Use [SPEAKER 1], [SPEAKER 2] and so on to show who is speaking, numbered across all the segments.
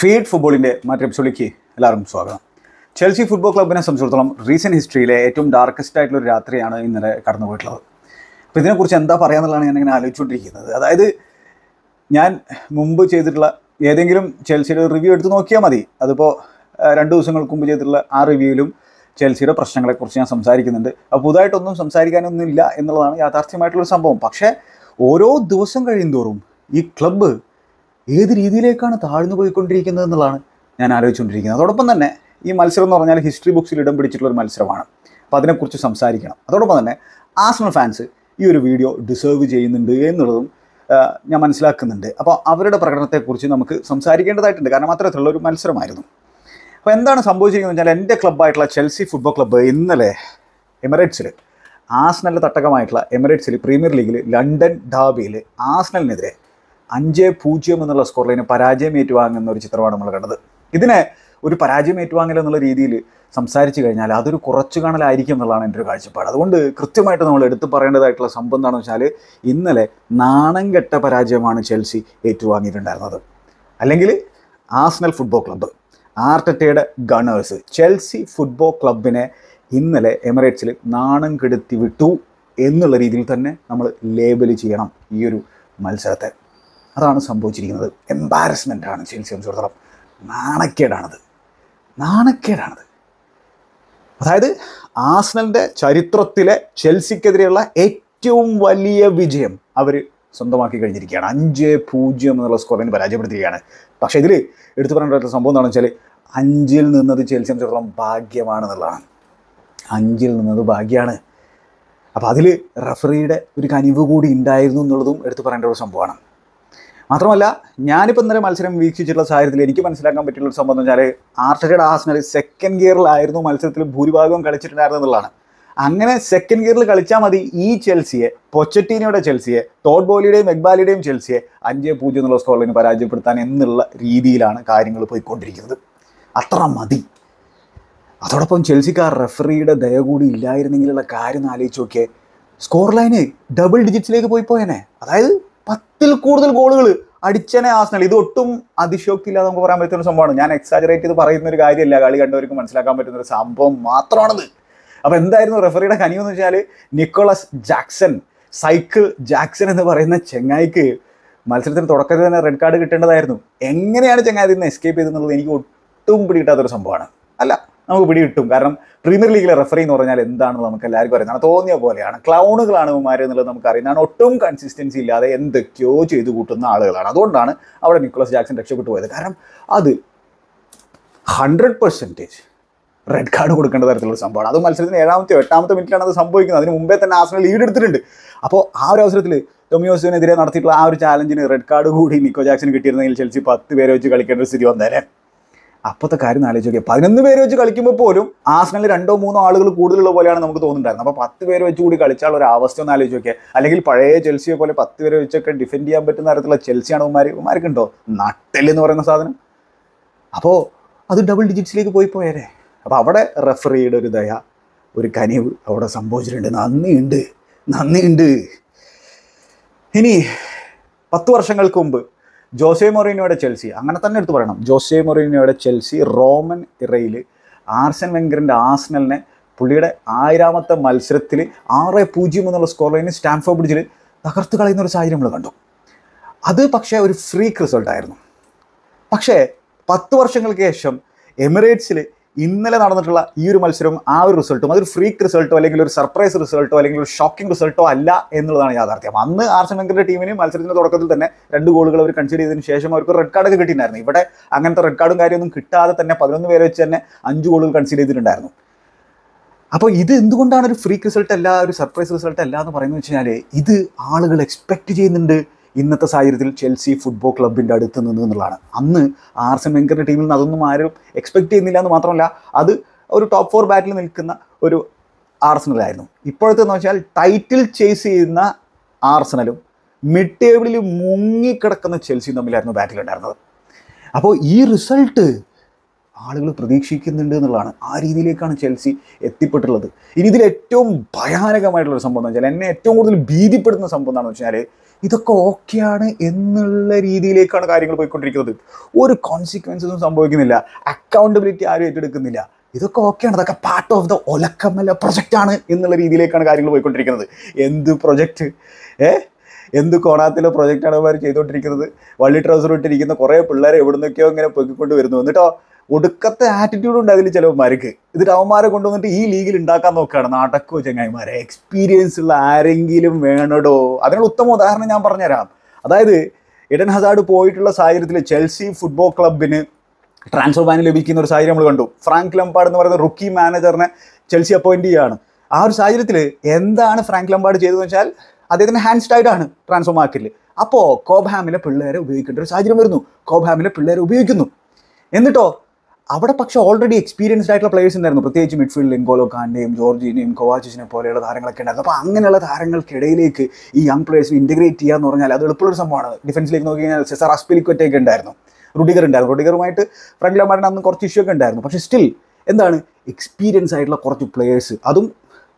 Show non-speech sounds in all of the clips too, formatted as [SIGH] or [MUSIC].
[SPEAKER 1] feed ഫുട്ബോളിൻ്റെ മറ്റൊരു എപ്പിസോഡിലേക്ക് എല്ലാവർക്കും സ്വാഗതം ചെൽസി ഫുട്ബോൾ ക്ലബിനെ സംബന്ധിച്ചിടത്തോളം റീസെൻറ്റ് ഹിസ്റ്ററിയിലെ ഏറ്റവും ഡാർക്കസ്റ്റ് ആയിട്ടുള്ള ഒരു രാത്രിയാണ് ഇന്നലെ കടന്നു പോയിട്ടുള്ളത് അപ്പോൾ ഇതിനെക്കുറിച്ച് എന്താ പറയാന്നുള്ളതാണ് ഞാനിങ്ങനെ ആലോചിച്ചുകൊണ്ടിരിക്കുന്നത് അതായത് ഞാൻ മുമ്പ് ചെയ്തിട്ടുള്ള ഏതെങ്കിലും ചെൽസിയുടെ റിവ്യൂ എടുത്ത് നോക്കിയാൽ മതി അതിപ്പോൾ രണ്ട് ദിവസങ്ങൾക്ക് മുമ്പ് ചെയ്തിട്ടുള്ള ആ റിവ്യൂവിലും ചെൽസിയുടെ പ്രശ്നങ്ങളെക്കുറിച്ച് ഞാൻ സംസാരിക്കുന്നുണ്ട് അപ്പോൾ പുതുതായിട്ടൊന്നും സംസാരിക്കാനൊന്നുമില്ല എന്നുള്ളതാണ് യാഥാർത്ഥ്യമായിട്ടുള്ള സംഭവം പക്ഷേ ഓരോ ദിവസം കഴിയുമോറും ഈ ക്ലബ്ബ് ഏത് രീതിയിലേക്കാണ് താഴ്ന്നു പോയിക്കൊണ്ടിരിക്കുന്നത് എന്നുള്ളതാണ് ഞാൻ ആലോചിച്ചുകൊണ്ടിരിക്കുന്നത് അതോടൊപ്പം തന്നെ ഈ മത്സരം എന്ന് പറഞ്ഞാൽ ഹിസ്റ്ററി ബുക്സിൽ ഇടം പിടിച്ചിട്ടുള്ള ഒരു മത്സരമാണ് അപ്പോൾ അതിനെക്കുറിച്ച് സംസാരിക്കണം അതോടൊപ്പം തന്നെ ആസ്മൽ ഫാൻസ് ഈ ഒരു വീഡിയോ ഡിസേർവ് ചെയ്യുന്നുണ്ട് എന്നുള്ളതും ഞാൻ മനസ്സിലാക്കുന്നുണ്ട് അപ്പോൾ അവരുടെ പ്രകടനത്തെക്കുറിച്ച് നമുക്ക് സംസാരിക്കേണ്ടതായിട്ടുണ്ട് കാരണം ഉള്ള ഒരു മത്സരമായിരുന്നു അപ്പോൾ എന്താണ് സംഭവിച്ചിരിക്കുന്നത് വെച്ചാൽ എൻ്റെ ക്ലബ്ബായിട്ടുള്ള ചെൽസി ഫുട്ബോൾ ക്ലബ്ബ് ഇന്നലെ എമിറേറ്റ്സിൽ ആസ്നലിൻ്റെ തട്ടകമായിട്ടുള്ള എമിറേറ്റ്സിൽ പ്രീമിയർ ലീഗിൽ ലണ്ടൻ ഡാബിയിൽ ആസ്നലിനെതിരെ അഞ്ച് പൂജ്യം എന്നുള്ള സ്കോർ ലൈന് പരാജയം ഏറ്റുവാങ്ങുന്ന ഒരു ചിത്രമാണ് നമ്മൾ കണ്ടത് ഇതിനെ ഒരു പരാജയം ഏറ്റുവാങ്ങൽ എന്നുള്ള രീതിയിൽ സംസാരിച്ചു കഴിഞ്ഞാൽ അതൊരു കുറച്ചു കാണലായിരിക്കും എന്നുള്ളതാണ് എൻ്റെ ഒരു കാഴ്ചപ്പാട് അതുകൊണ്ട് കൃത്യമായിട്ട് നമ്മൾ എടുത്തു പറയേണ്ടതായിട്ടുള്ള സംഭവം എന്താണെന്ന് വെച്ചാൽ ഇന്നലെ നാണം കെട്ട പരാജയമാണ് ചെൽസി ഏറ്റുവാങ്ങിയിട്ടുണ്ടായിരുന്നത് അല്ലെങ്കിൽ ആസ്നൽ ഫുട്ബോൾ ക്ലബ്ബ് ആർട്ടറ്റയുടെ ഗണേഴ്സ് ചെൽസി ഫുട്ബോൾ ക്ലബിനെ ഇന്നലെ എമിറേറ്റ്സിൽ നാണം കെടുത്തി വിട്ടു എന്നുള്ള രീതിയിൽ തന്നെ നമ്മൾ ലേബൽ ചെയ്യണം ഈ ഒരു മത്സരത്തെ അതാണ് സംഭവിച്ചിരിക്കുന്നത് എംബാരസ്മെൻ്റാണ് ചികിത്സയെ സംബന്ധിച്ചിടത്തോളം നാണക്കേടാണത് നാണക്കേടാണത് അതായത് ആസ്നലിൻ്റെ ചരിത്രത്തിലെ ചെൽസിക്കെതിരെയുള്ള ഏറ്റവും വലിയ വിജയം അവർ സ്വന്തമാക്കി കഴിഞ്ഞിരിക്കുകയാണ് അഞ്ച് പൂജ്യം എന്നുള്ള സ്കോറിന് പരാജയപ്പെടുത്തിയിരിക്കുകയാണ് പക്ഷേ ഇതിൽ എടുത്തു പറയേണ്ട സംഭവം എന്താണെന്ന് വെച്ചാൽ അഞ്ചിൽ നിന്നത് ചെൽസിയെ സംബന്ധിച്ചിടത്തോളം എന്നുള്ളതാണ് അഞ്ചിൽ നിന്നത് ഭാഗ്യമാണ് അപ്പോൾ അതിൽ റഫറിയുടെ ഒരു കനിവ് കൂടി ഉണ്ടായിരുന്നു എന്നുള്ളതും എടുത്തു പറയേണ്ട ഒരു സംഭവമാണ് മാത്രമല്ല ഞാനിപ്പോൾ ഇന്നലെ മത്സരം വീക്ഷിച്ചിട്ടുള്ള സാഹചര്യത്തിൽ എനിക്ക് മനസ്സിലാക്കാൻ പറ്റിയുള്ള ഒരു സംഭവം എന്ന് വെച്ചാൽ ആർട്ടറ്റഡ് ആസ്നൽ സെക്കൻഡ് ഗിയറിലായിരുന്നു മത്സരത്തിൽ ഭൂരിഭാഗവും കളിച്ചിട്ടുണ്ടായിരുന്നു അങ്ങനെ സെക്കൻഡ് ഗിയറിൽ കളിച്ചാൽ മതി ഈ ചെൽസിയെ പൊച്ചറ്റീനയുടെ ചെൽസിയെ ടോഡ് ബോലിയുടെയും എഗ്ബാലിയുടെയും ചെൽസിയെ അഞ്ച് പൂജ്യം എന്നുള്ള സ്കോറിന് പരാജയപ്പെടുത്താൻ എന്നുള്ള രീതിയിലാണ് കാര്യങ്ങൾ പോയിക്കൊണ്ടിരിക്കുന്നത് അത്ര മതി അതോടൊപ്പം ചെൽസിക്കാർ റെഫറിയുടെ ദയ കൂടി ഇല്ലായിരുന്നെങ്കിലുള്ള കാര്യം ആലോചിച്ച് നോക്കിയേ സ്കോർ ലൈന് ഡബിൾ ഡിജിറ്റ്സിലേക്ക് പോയി പോയനെ അതായത് പത്തിൽ കൂടുതൽ ഗോളുകൾ അടിച്ചനെ ആസ്നൽ ഇത് ഒട്ടും അതിശോക്തിയില്ലാതെ നമുക്ക് പറയാൻ പറ്റുന്ന സംഭവമാണ് ഞാൻ എക്സാജറേറ്റ് ചെയ്ത് പറയുന്ന ഒരു കാര്യമല്ല കളി കണ്ടവർക്ക് മനസ്സിലാക്കാൻ പറ്റുന്ന ഒരു സംഭവം മാത്രമാണത് അപ്പോൾ എന്തായിരുന്നു റെഫറിയുടെ എന്ന് വെച്ചാൽ നിക്കോളസ് ജാക്സൺ സൈക്കിൾ ജാക്സൺ എന്ന് പറയുന്ന ചെങ്ങായിക്ക് മത്സരത്തിന് തുടക്കത്തിൽ തന്നെ റെഡ് കാർഡ് കിട്ടേണ്ടതായിരുന്നു എങ്ങനെയാണ് ചെങ്ങായി ഇതിൽ നിന്ന് എസ്കേപ്പ് ചെയ്തെന്നുള്ളത് എനിക്ക് ഒട്ടും പിടികിട്ടാത്തൊരു സംഭവമാണ് അല്ല നമുക്ക് പിടി കിട്ടും കാരണം പ്രീമിയർ ലീഗിലെ റെഫറി എന്ന് പറഞ്ഞാൽ എന്താണെന്ന് നമുക്ക് എല്ലാവർക്കും അറിയാം തോന്നിയ പോലെയാണ് ക്ലൗണുകളാണ് ഇവന്മാർ എന്നുള്ളത് നമുക്ക് അറിയുന്നതാണ് ഒട്ടും കൺസിസ്റ്റൻസി ഇല്ലാതെ എന്തൊക്കെയോ ചെയ്തു കൂട്ടുന്ന ആളുകളാണ് അതുകൊണ്ടാണ് അവിടെ നിക്കോളസ് ജാക്സൺ രക്ഷപ്പെട്ടു പോയത് കാരണം അത് ഹൺഡ്രഡ് പെർസെൻറ്റേജ് റെഡ് കാർഡ് കൊടുക്കേണ്ട തരത്തിലുള്ള സംഭവമാണ് അത് മത്സരത്തിന് ഏഴാമത്തെ എട്ടാമത്തെ മിനിറ്റിലാണ് അത് സംഭവിക്കുന്നത് അതിന് മുമ്പേ തന്നെ ആസ്മൽ ലീഡ് എടുത്തിട്ടുണ്ട് അപ്പോൾ ആ ഒരു അവസരത്തിൽ ടൊമിയോസിനെതിരെ നടത്തിയിട്ടുള്ള ആ ഒരു ചാലഞ്ചിന് റെഡ് കാർഡ് കൂടി നിക്കോ ജാക്സൺ കിട്ടിയിരുന്നെങ്കിൽ ചെൽസി പത്ത് പേരെ വെച്ച് കളിക്കേണ്ട ഒരു സ്ഥിതി വന്നേനെ അപ്പോഴത്തെ കാര്യം ആലോചിച്ച് നോക്കിയാൽ പതിനൊന്ന് പേര് വെച്ച് കളിക്കുമ്പോൾ പോലും ആസനൽ രണ്ടോ മൂന്നോ ആളുകൾ കൂടുതലുള്ള പോലെയാണ് നമുക്ക് തോന്നുന്നുണ്ടായിരുന്നത് അപ്പോൾ പത്ത് പേര് വെച്ച് കൂടി കളിച്ചാൽ ഒരു അവസ്ഥ ഒന്ന് ആലോചിച്ച് നോക്കിയാൽ അല്ലെങ്കിൽ പഴയ ചെൽസിയെ പോലെ പത്ത് പേര് വെച്ചൊക്കെ ഡിഫെൻഡ് ചെയ്യാൻ പറ്റുന്ന തരത്തിലുള്ള ചെൽസിയാണ് ഉമാർ ഉണ്ടോ നട്ടെല്ലെന്ന് പറയുന്ന സാധനം അപ്പോൾ അത് ഡബിൾ ഡിജിറ്റ്സിലേക്ക് പോയി പോയേരെ അപ്പോൾ അവിടെ റെഫറിയുടെ ഒരു ദയ ഒരു കനിവ് അവിടെ സംഭവിച്ചിട്ടുണ്ട് നന്ദിയുണ്ട് നന്ദിയുണ്ട് ഇനി പത്ത് വർഷങ്ങൾക്ക് മുമ്പ് ജോസെ മൊറീനോയുടെ ചെൽസി അങ്ങനെ തന്നെ എടുത്ത് പറയണം ജോസെ മൊറീനോയുടെ ചെൽസി റോമൻ ഇറയിൽ ആർസൻ വെങ്കറിൻ്റെ ആസ്നലിനെ പുള്ളിയുടെ ആയിരാമത്തെ മത്സരത്തിൽ ആറ് പൂജ്യം എന്നുള്ള സ്കോർ ലൈനിൽ സ്റ്റാൻഫോർഡ് ബ്രിഡ്ജിൽ തകർത്ത് കളയുന്ന ഒരു സാഹചര്യം നമ്മൾ കണ്ടു അത് പക്ഷേ ഒരു ഫ്രീക്ക് റിസൾട്ടായിരുന്നു പക്ഷേ പത്ത് വർഷങ്ങൾക്ക് ശേഷം എമിറേറ്റ്സിൽ ഇന്നലെ നടന്നിട്ടുള്ള ഈ ഒരു മത്സരവും ആ ഒരു റിസൾട്ടും അതൊരു ഫ്രീക്ക് റിസൾട്ടോ അല്ലെങ്കിൽ ഒരു സർപ്രൈസ് റിസൾട്ടോ അല്ലെങ്കിൽ ഒരു ഷോക്കിംഗ് റിസൾട്ടോ അല്ല എന്നുള്ളതാണ് യാഥാർത്ഥ്യം അന്ന് ആർസനങ്കറിന്റെ ടീമിന് മത്സരത്തിന്റെ തുടക്കത്തിൽ തന്നെ രണ്ട് ഗോളുകൾ അവർ കൺസിഡർ ചെയ്തതിനു ശേഷം അവർക്ക് റെഡ് കാർഡൊക്കെ കിട്ടിയിട്ടുണ്ടായിരുന്നു ഇവിടെ അങ്ങനത്തെ റെഡ് കാർഡും കാര്യമൊന്നും കിട്ടാതെ തന്നെ പതിനൊന്ന് പേരെ വെച്ച് തന്നെ അഞ്ച് ഗോളുകൾ കൺസിഡർ ചെയ്തിട്ടുണ്ടായിരുന്നു അപ്പോൾ ഇത് എന്തുകൊണ്ടാണ് ഒരു ഫ്രീക്ക് റിസൾട്ട് അല്ല ഒരു സർപ്രൈസ് റിസൾട്ട് അല്ല എന്ന് പറയുന്നത് വെച്ച് കഴിഞ്ഞാൽ ഇത് ആളുകൾ എക്സ്പെക്ട് ചെയ്യുന്നുണ്ട് ഇന്നത്തെ സാഹചര്യത്തിൽ ചെൽസി ഫുട്ബോൾ ക്ലബിൻ്റെ അടുത്ത് നിന്ന് എന്നുള്ളതാണ് അന്ന് ആർ സി വെങ്കറിൻ്റെ ടീമിൽ നിന്ന് അതൊന്നും ആരും എക്സ്പെക്റ്റ് ചെയ്യുന്നില്ല എന്ന് മാത്രമല്ല അത് ഒരു ടോപ്പ് ഫോർ ബാറ്റിൽ നിൽക്കുന്ന ഒരു ആർസണലായിരുന്നു ഇപ്പോഴത്തെ എന്ന് വെച്ചാൽ ടൈറ്റിൽ ചേസ് ചെയ്യുന്ന ആർസണലും മിഡ് ടേബിളിൽ മുങ്ങിക്കിടക്കുന്ന ചെൽസിയും തമ്മിലായിരുന്നു ഉണ്ടായിരുന്നത് അപ്പോൾ ഈ റിസൾട്ട് ആളുകൾ പ്രതീക്ഷിക്കുന്നുണ്ട് എന്നുള്ളതാണ് ആ രീതിയിലേക്കാണ് ചെൽസി എത്തിപ്പെട്ടുള്ളത് ഇനി ഇതിൽ ഏറ്റവും ഒരു സംഭവം എന്ന് വെച്ചാൽ എന്നെ ഏറ്റവും കൂടുതൽ ഭീതിപ്പെടുന്ന സംഭവം എന്താണെന്ന് വെച്ചാൽ ഇതൊക്കെ ഓക്കെയാണ് എന്നുള്ള രീതിയിലേക്കാണ് കാര്യങ്ങൾ പോയിക്കൊണ്ടിരിക്കുന്നത് ഒരു കോൺസിക്വൻസ് ഒന്നും സംഭവിക്കുന്നില്ല അക്കൗണ്ടബിലിറ്റി ആരും ഏറ്റെടുക്കുന്നില്ല ഇതൊക്കെ ഓക്കെയാണ് ഇതൊക്കെ പാർട്ട് ഓഫ് ദ ഒലക്കമല പ്രൊജക്റ്റാണ് എന്നുള്ള രീതിയിലേക്കാണ് കാര്യങ്ങൾ പോയിക്കൊണ്ടിരിക്കുന്നത് എന്ത് പ്രൊജക്റ്റ് ഏ എന്ത് കോണാത്തിലെ പ്രൊജക്റ്റാണ് അവർ ചെയ്തുകൊണ്ടിരിക്കുന്നത് വള്ളി ട്രൗസർ ഇട്ടിരിക്കുന്ന കുറേ പിള്ളേരെ എവിടുന്നൊക്കെയോ ഇങ്ങനെ പൊക്കിക്കൊണ്ട് വരുന്നു എന്നിട്ടോ ഒടുക്കത്തെ ആറ്റിറ്റ്യൂഡ് ഉണ്ട് അതിൽ ചിലവന്മാർക്ക് എന്നിട്ട് അവന്മാരെ കൊണ്ടുവന്നിട്ട് ഈ ലീഗിൽ ഉണ്ടാക്കാൻ നോക്കുകയാണ് നാടക്കോ ചങ്ങായിമാരെ എക്സ്പീരിയൻസ് ഉള്ള ആരെങ്കിലും വേണടോ അതിനുള്ള ഉത്തമ ഉദാഹരണം ഞാൻ പറഞ്ഞുതരാം അതായത് ഇഡൻ ഹസാർഡ് പോയിട്ടുള്ള സാഹചര്യത്തിൽ ചെൽസി ഫുട്ബോൾ ക്ലബിന് ട്രാൻസ്ഫർ ബാൻ ലഭിക്കുന്ന ഒരു സാഹചര്യം നമ്മൾ കണ്ടു ഫ്രാങ്ക് ലംപാർഡ് എന്ന് പറയുന്ന റുക്കി മാനേജറിനെ ചെൽസി അപ്പോയിന്റ് ചെയ്യുകയാണ് ആ ഒരു സാഹചര്യത്തിൽ എന്താണ് ഫ്രാങ്ക് ലംപാർഡ് ചെയ്തതെന്ന് വെച്ചാൽ അദ്ദേഹത്തിന് ഹാൻഡ് ആണ് ട്രാൻസ്ഫർ മാർക്കറ്റിൽ അപ്പോൾ കോബ്ഹാമിലെ പിള്ളേരെ ഉപയോഗിക്കേണ്ട ഒരു സാഹചര്യം വരുന്നു കോബ്ഹാമിലെ പിള്ളേരെ ഉപയോഗിക്കുന്നു എന്നിട്ടോ അവിടെ പക്ഷേ ഓൾറെഡി എക്സ്പീരിയൻസ്ഡ് ആയിട്ടുള്ള പ്ലേയേഴ്സ് ഉണ്ടായിരുന്നു പ്രത്യേകിച്ച് മിഡ്ഫീൽഡിൽ ഇൻഗോലോ കാൻഡേയും ജോർജിനെയും കൊവാച്ചിനെ പോലെയുള്ള താരങ്ങളൊക്കെ ഉണ്ടായിരുന്നു അപ്പോൾ അങ്ങനെയുള്ള താരങ്ങൾക്കിടയിലേക്ക് ഈ യങ് പ്ലേയേഴ്സിനെ ഇൻറ്റഗ്രേറ്റ് ചെയ്യുക എന്ന് പറഞ്ഞാൽ അത് എളുപ്പമുള്ള സംഭവമാണ് ഡിഫൻസിലേക്ക് നോക്കി കഴിഞ്ഞാൽ സെസാർ അസ്പിലിക്കൊറ്റയൊക്കെ ഉണ്ടായിരുന്നു റുഡിഗർ ഉണ്ടായിരുന്നു റുഡിഗറുമായിട്ട് ഫ്രണ്ട് ലമാരൻ അന്ന് കുറച്ച് ഇഷ്യൂ ഒക്കെ ഉണ്ടായിരുന്നു പക്ഷേ സ്റ്റിൽ എന്താണ് എക്സ്പീരിയൻസ് ആയിട്ടുള്ള കുറച്ച് പ്ലേയേഴ്സ് അതും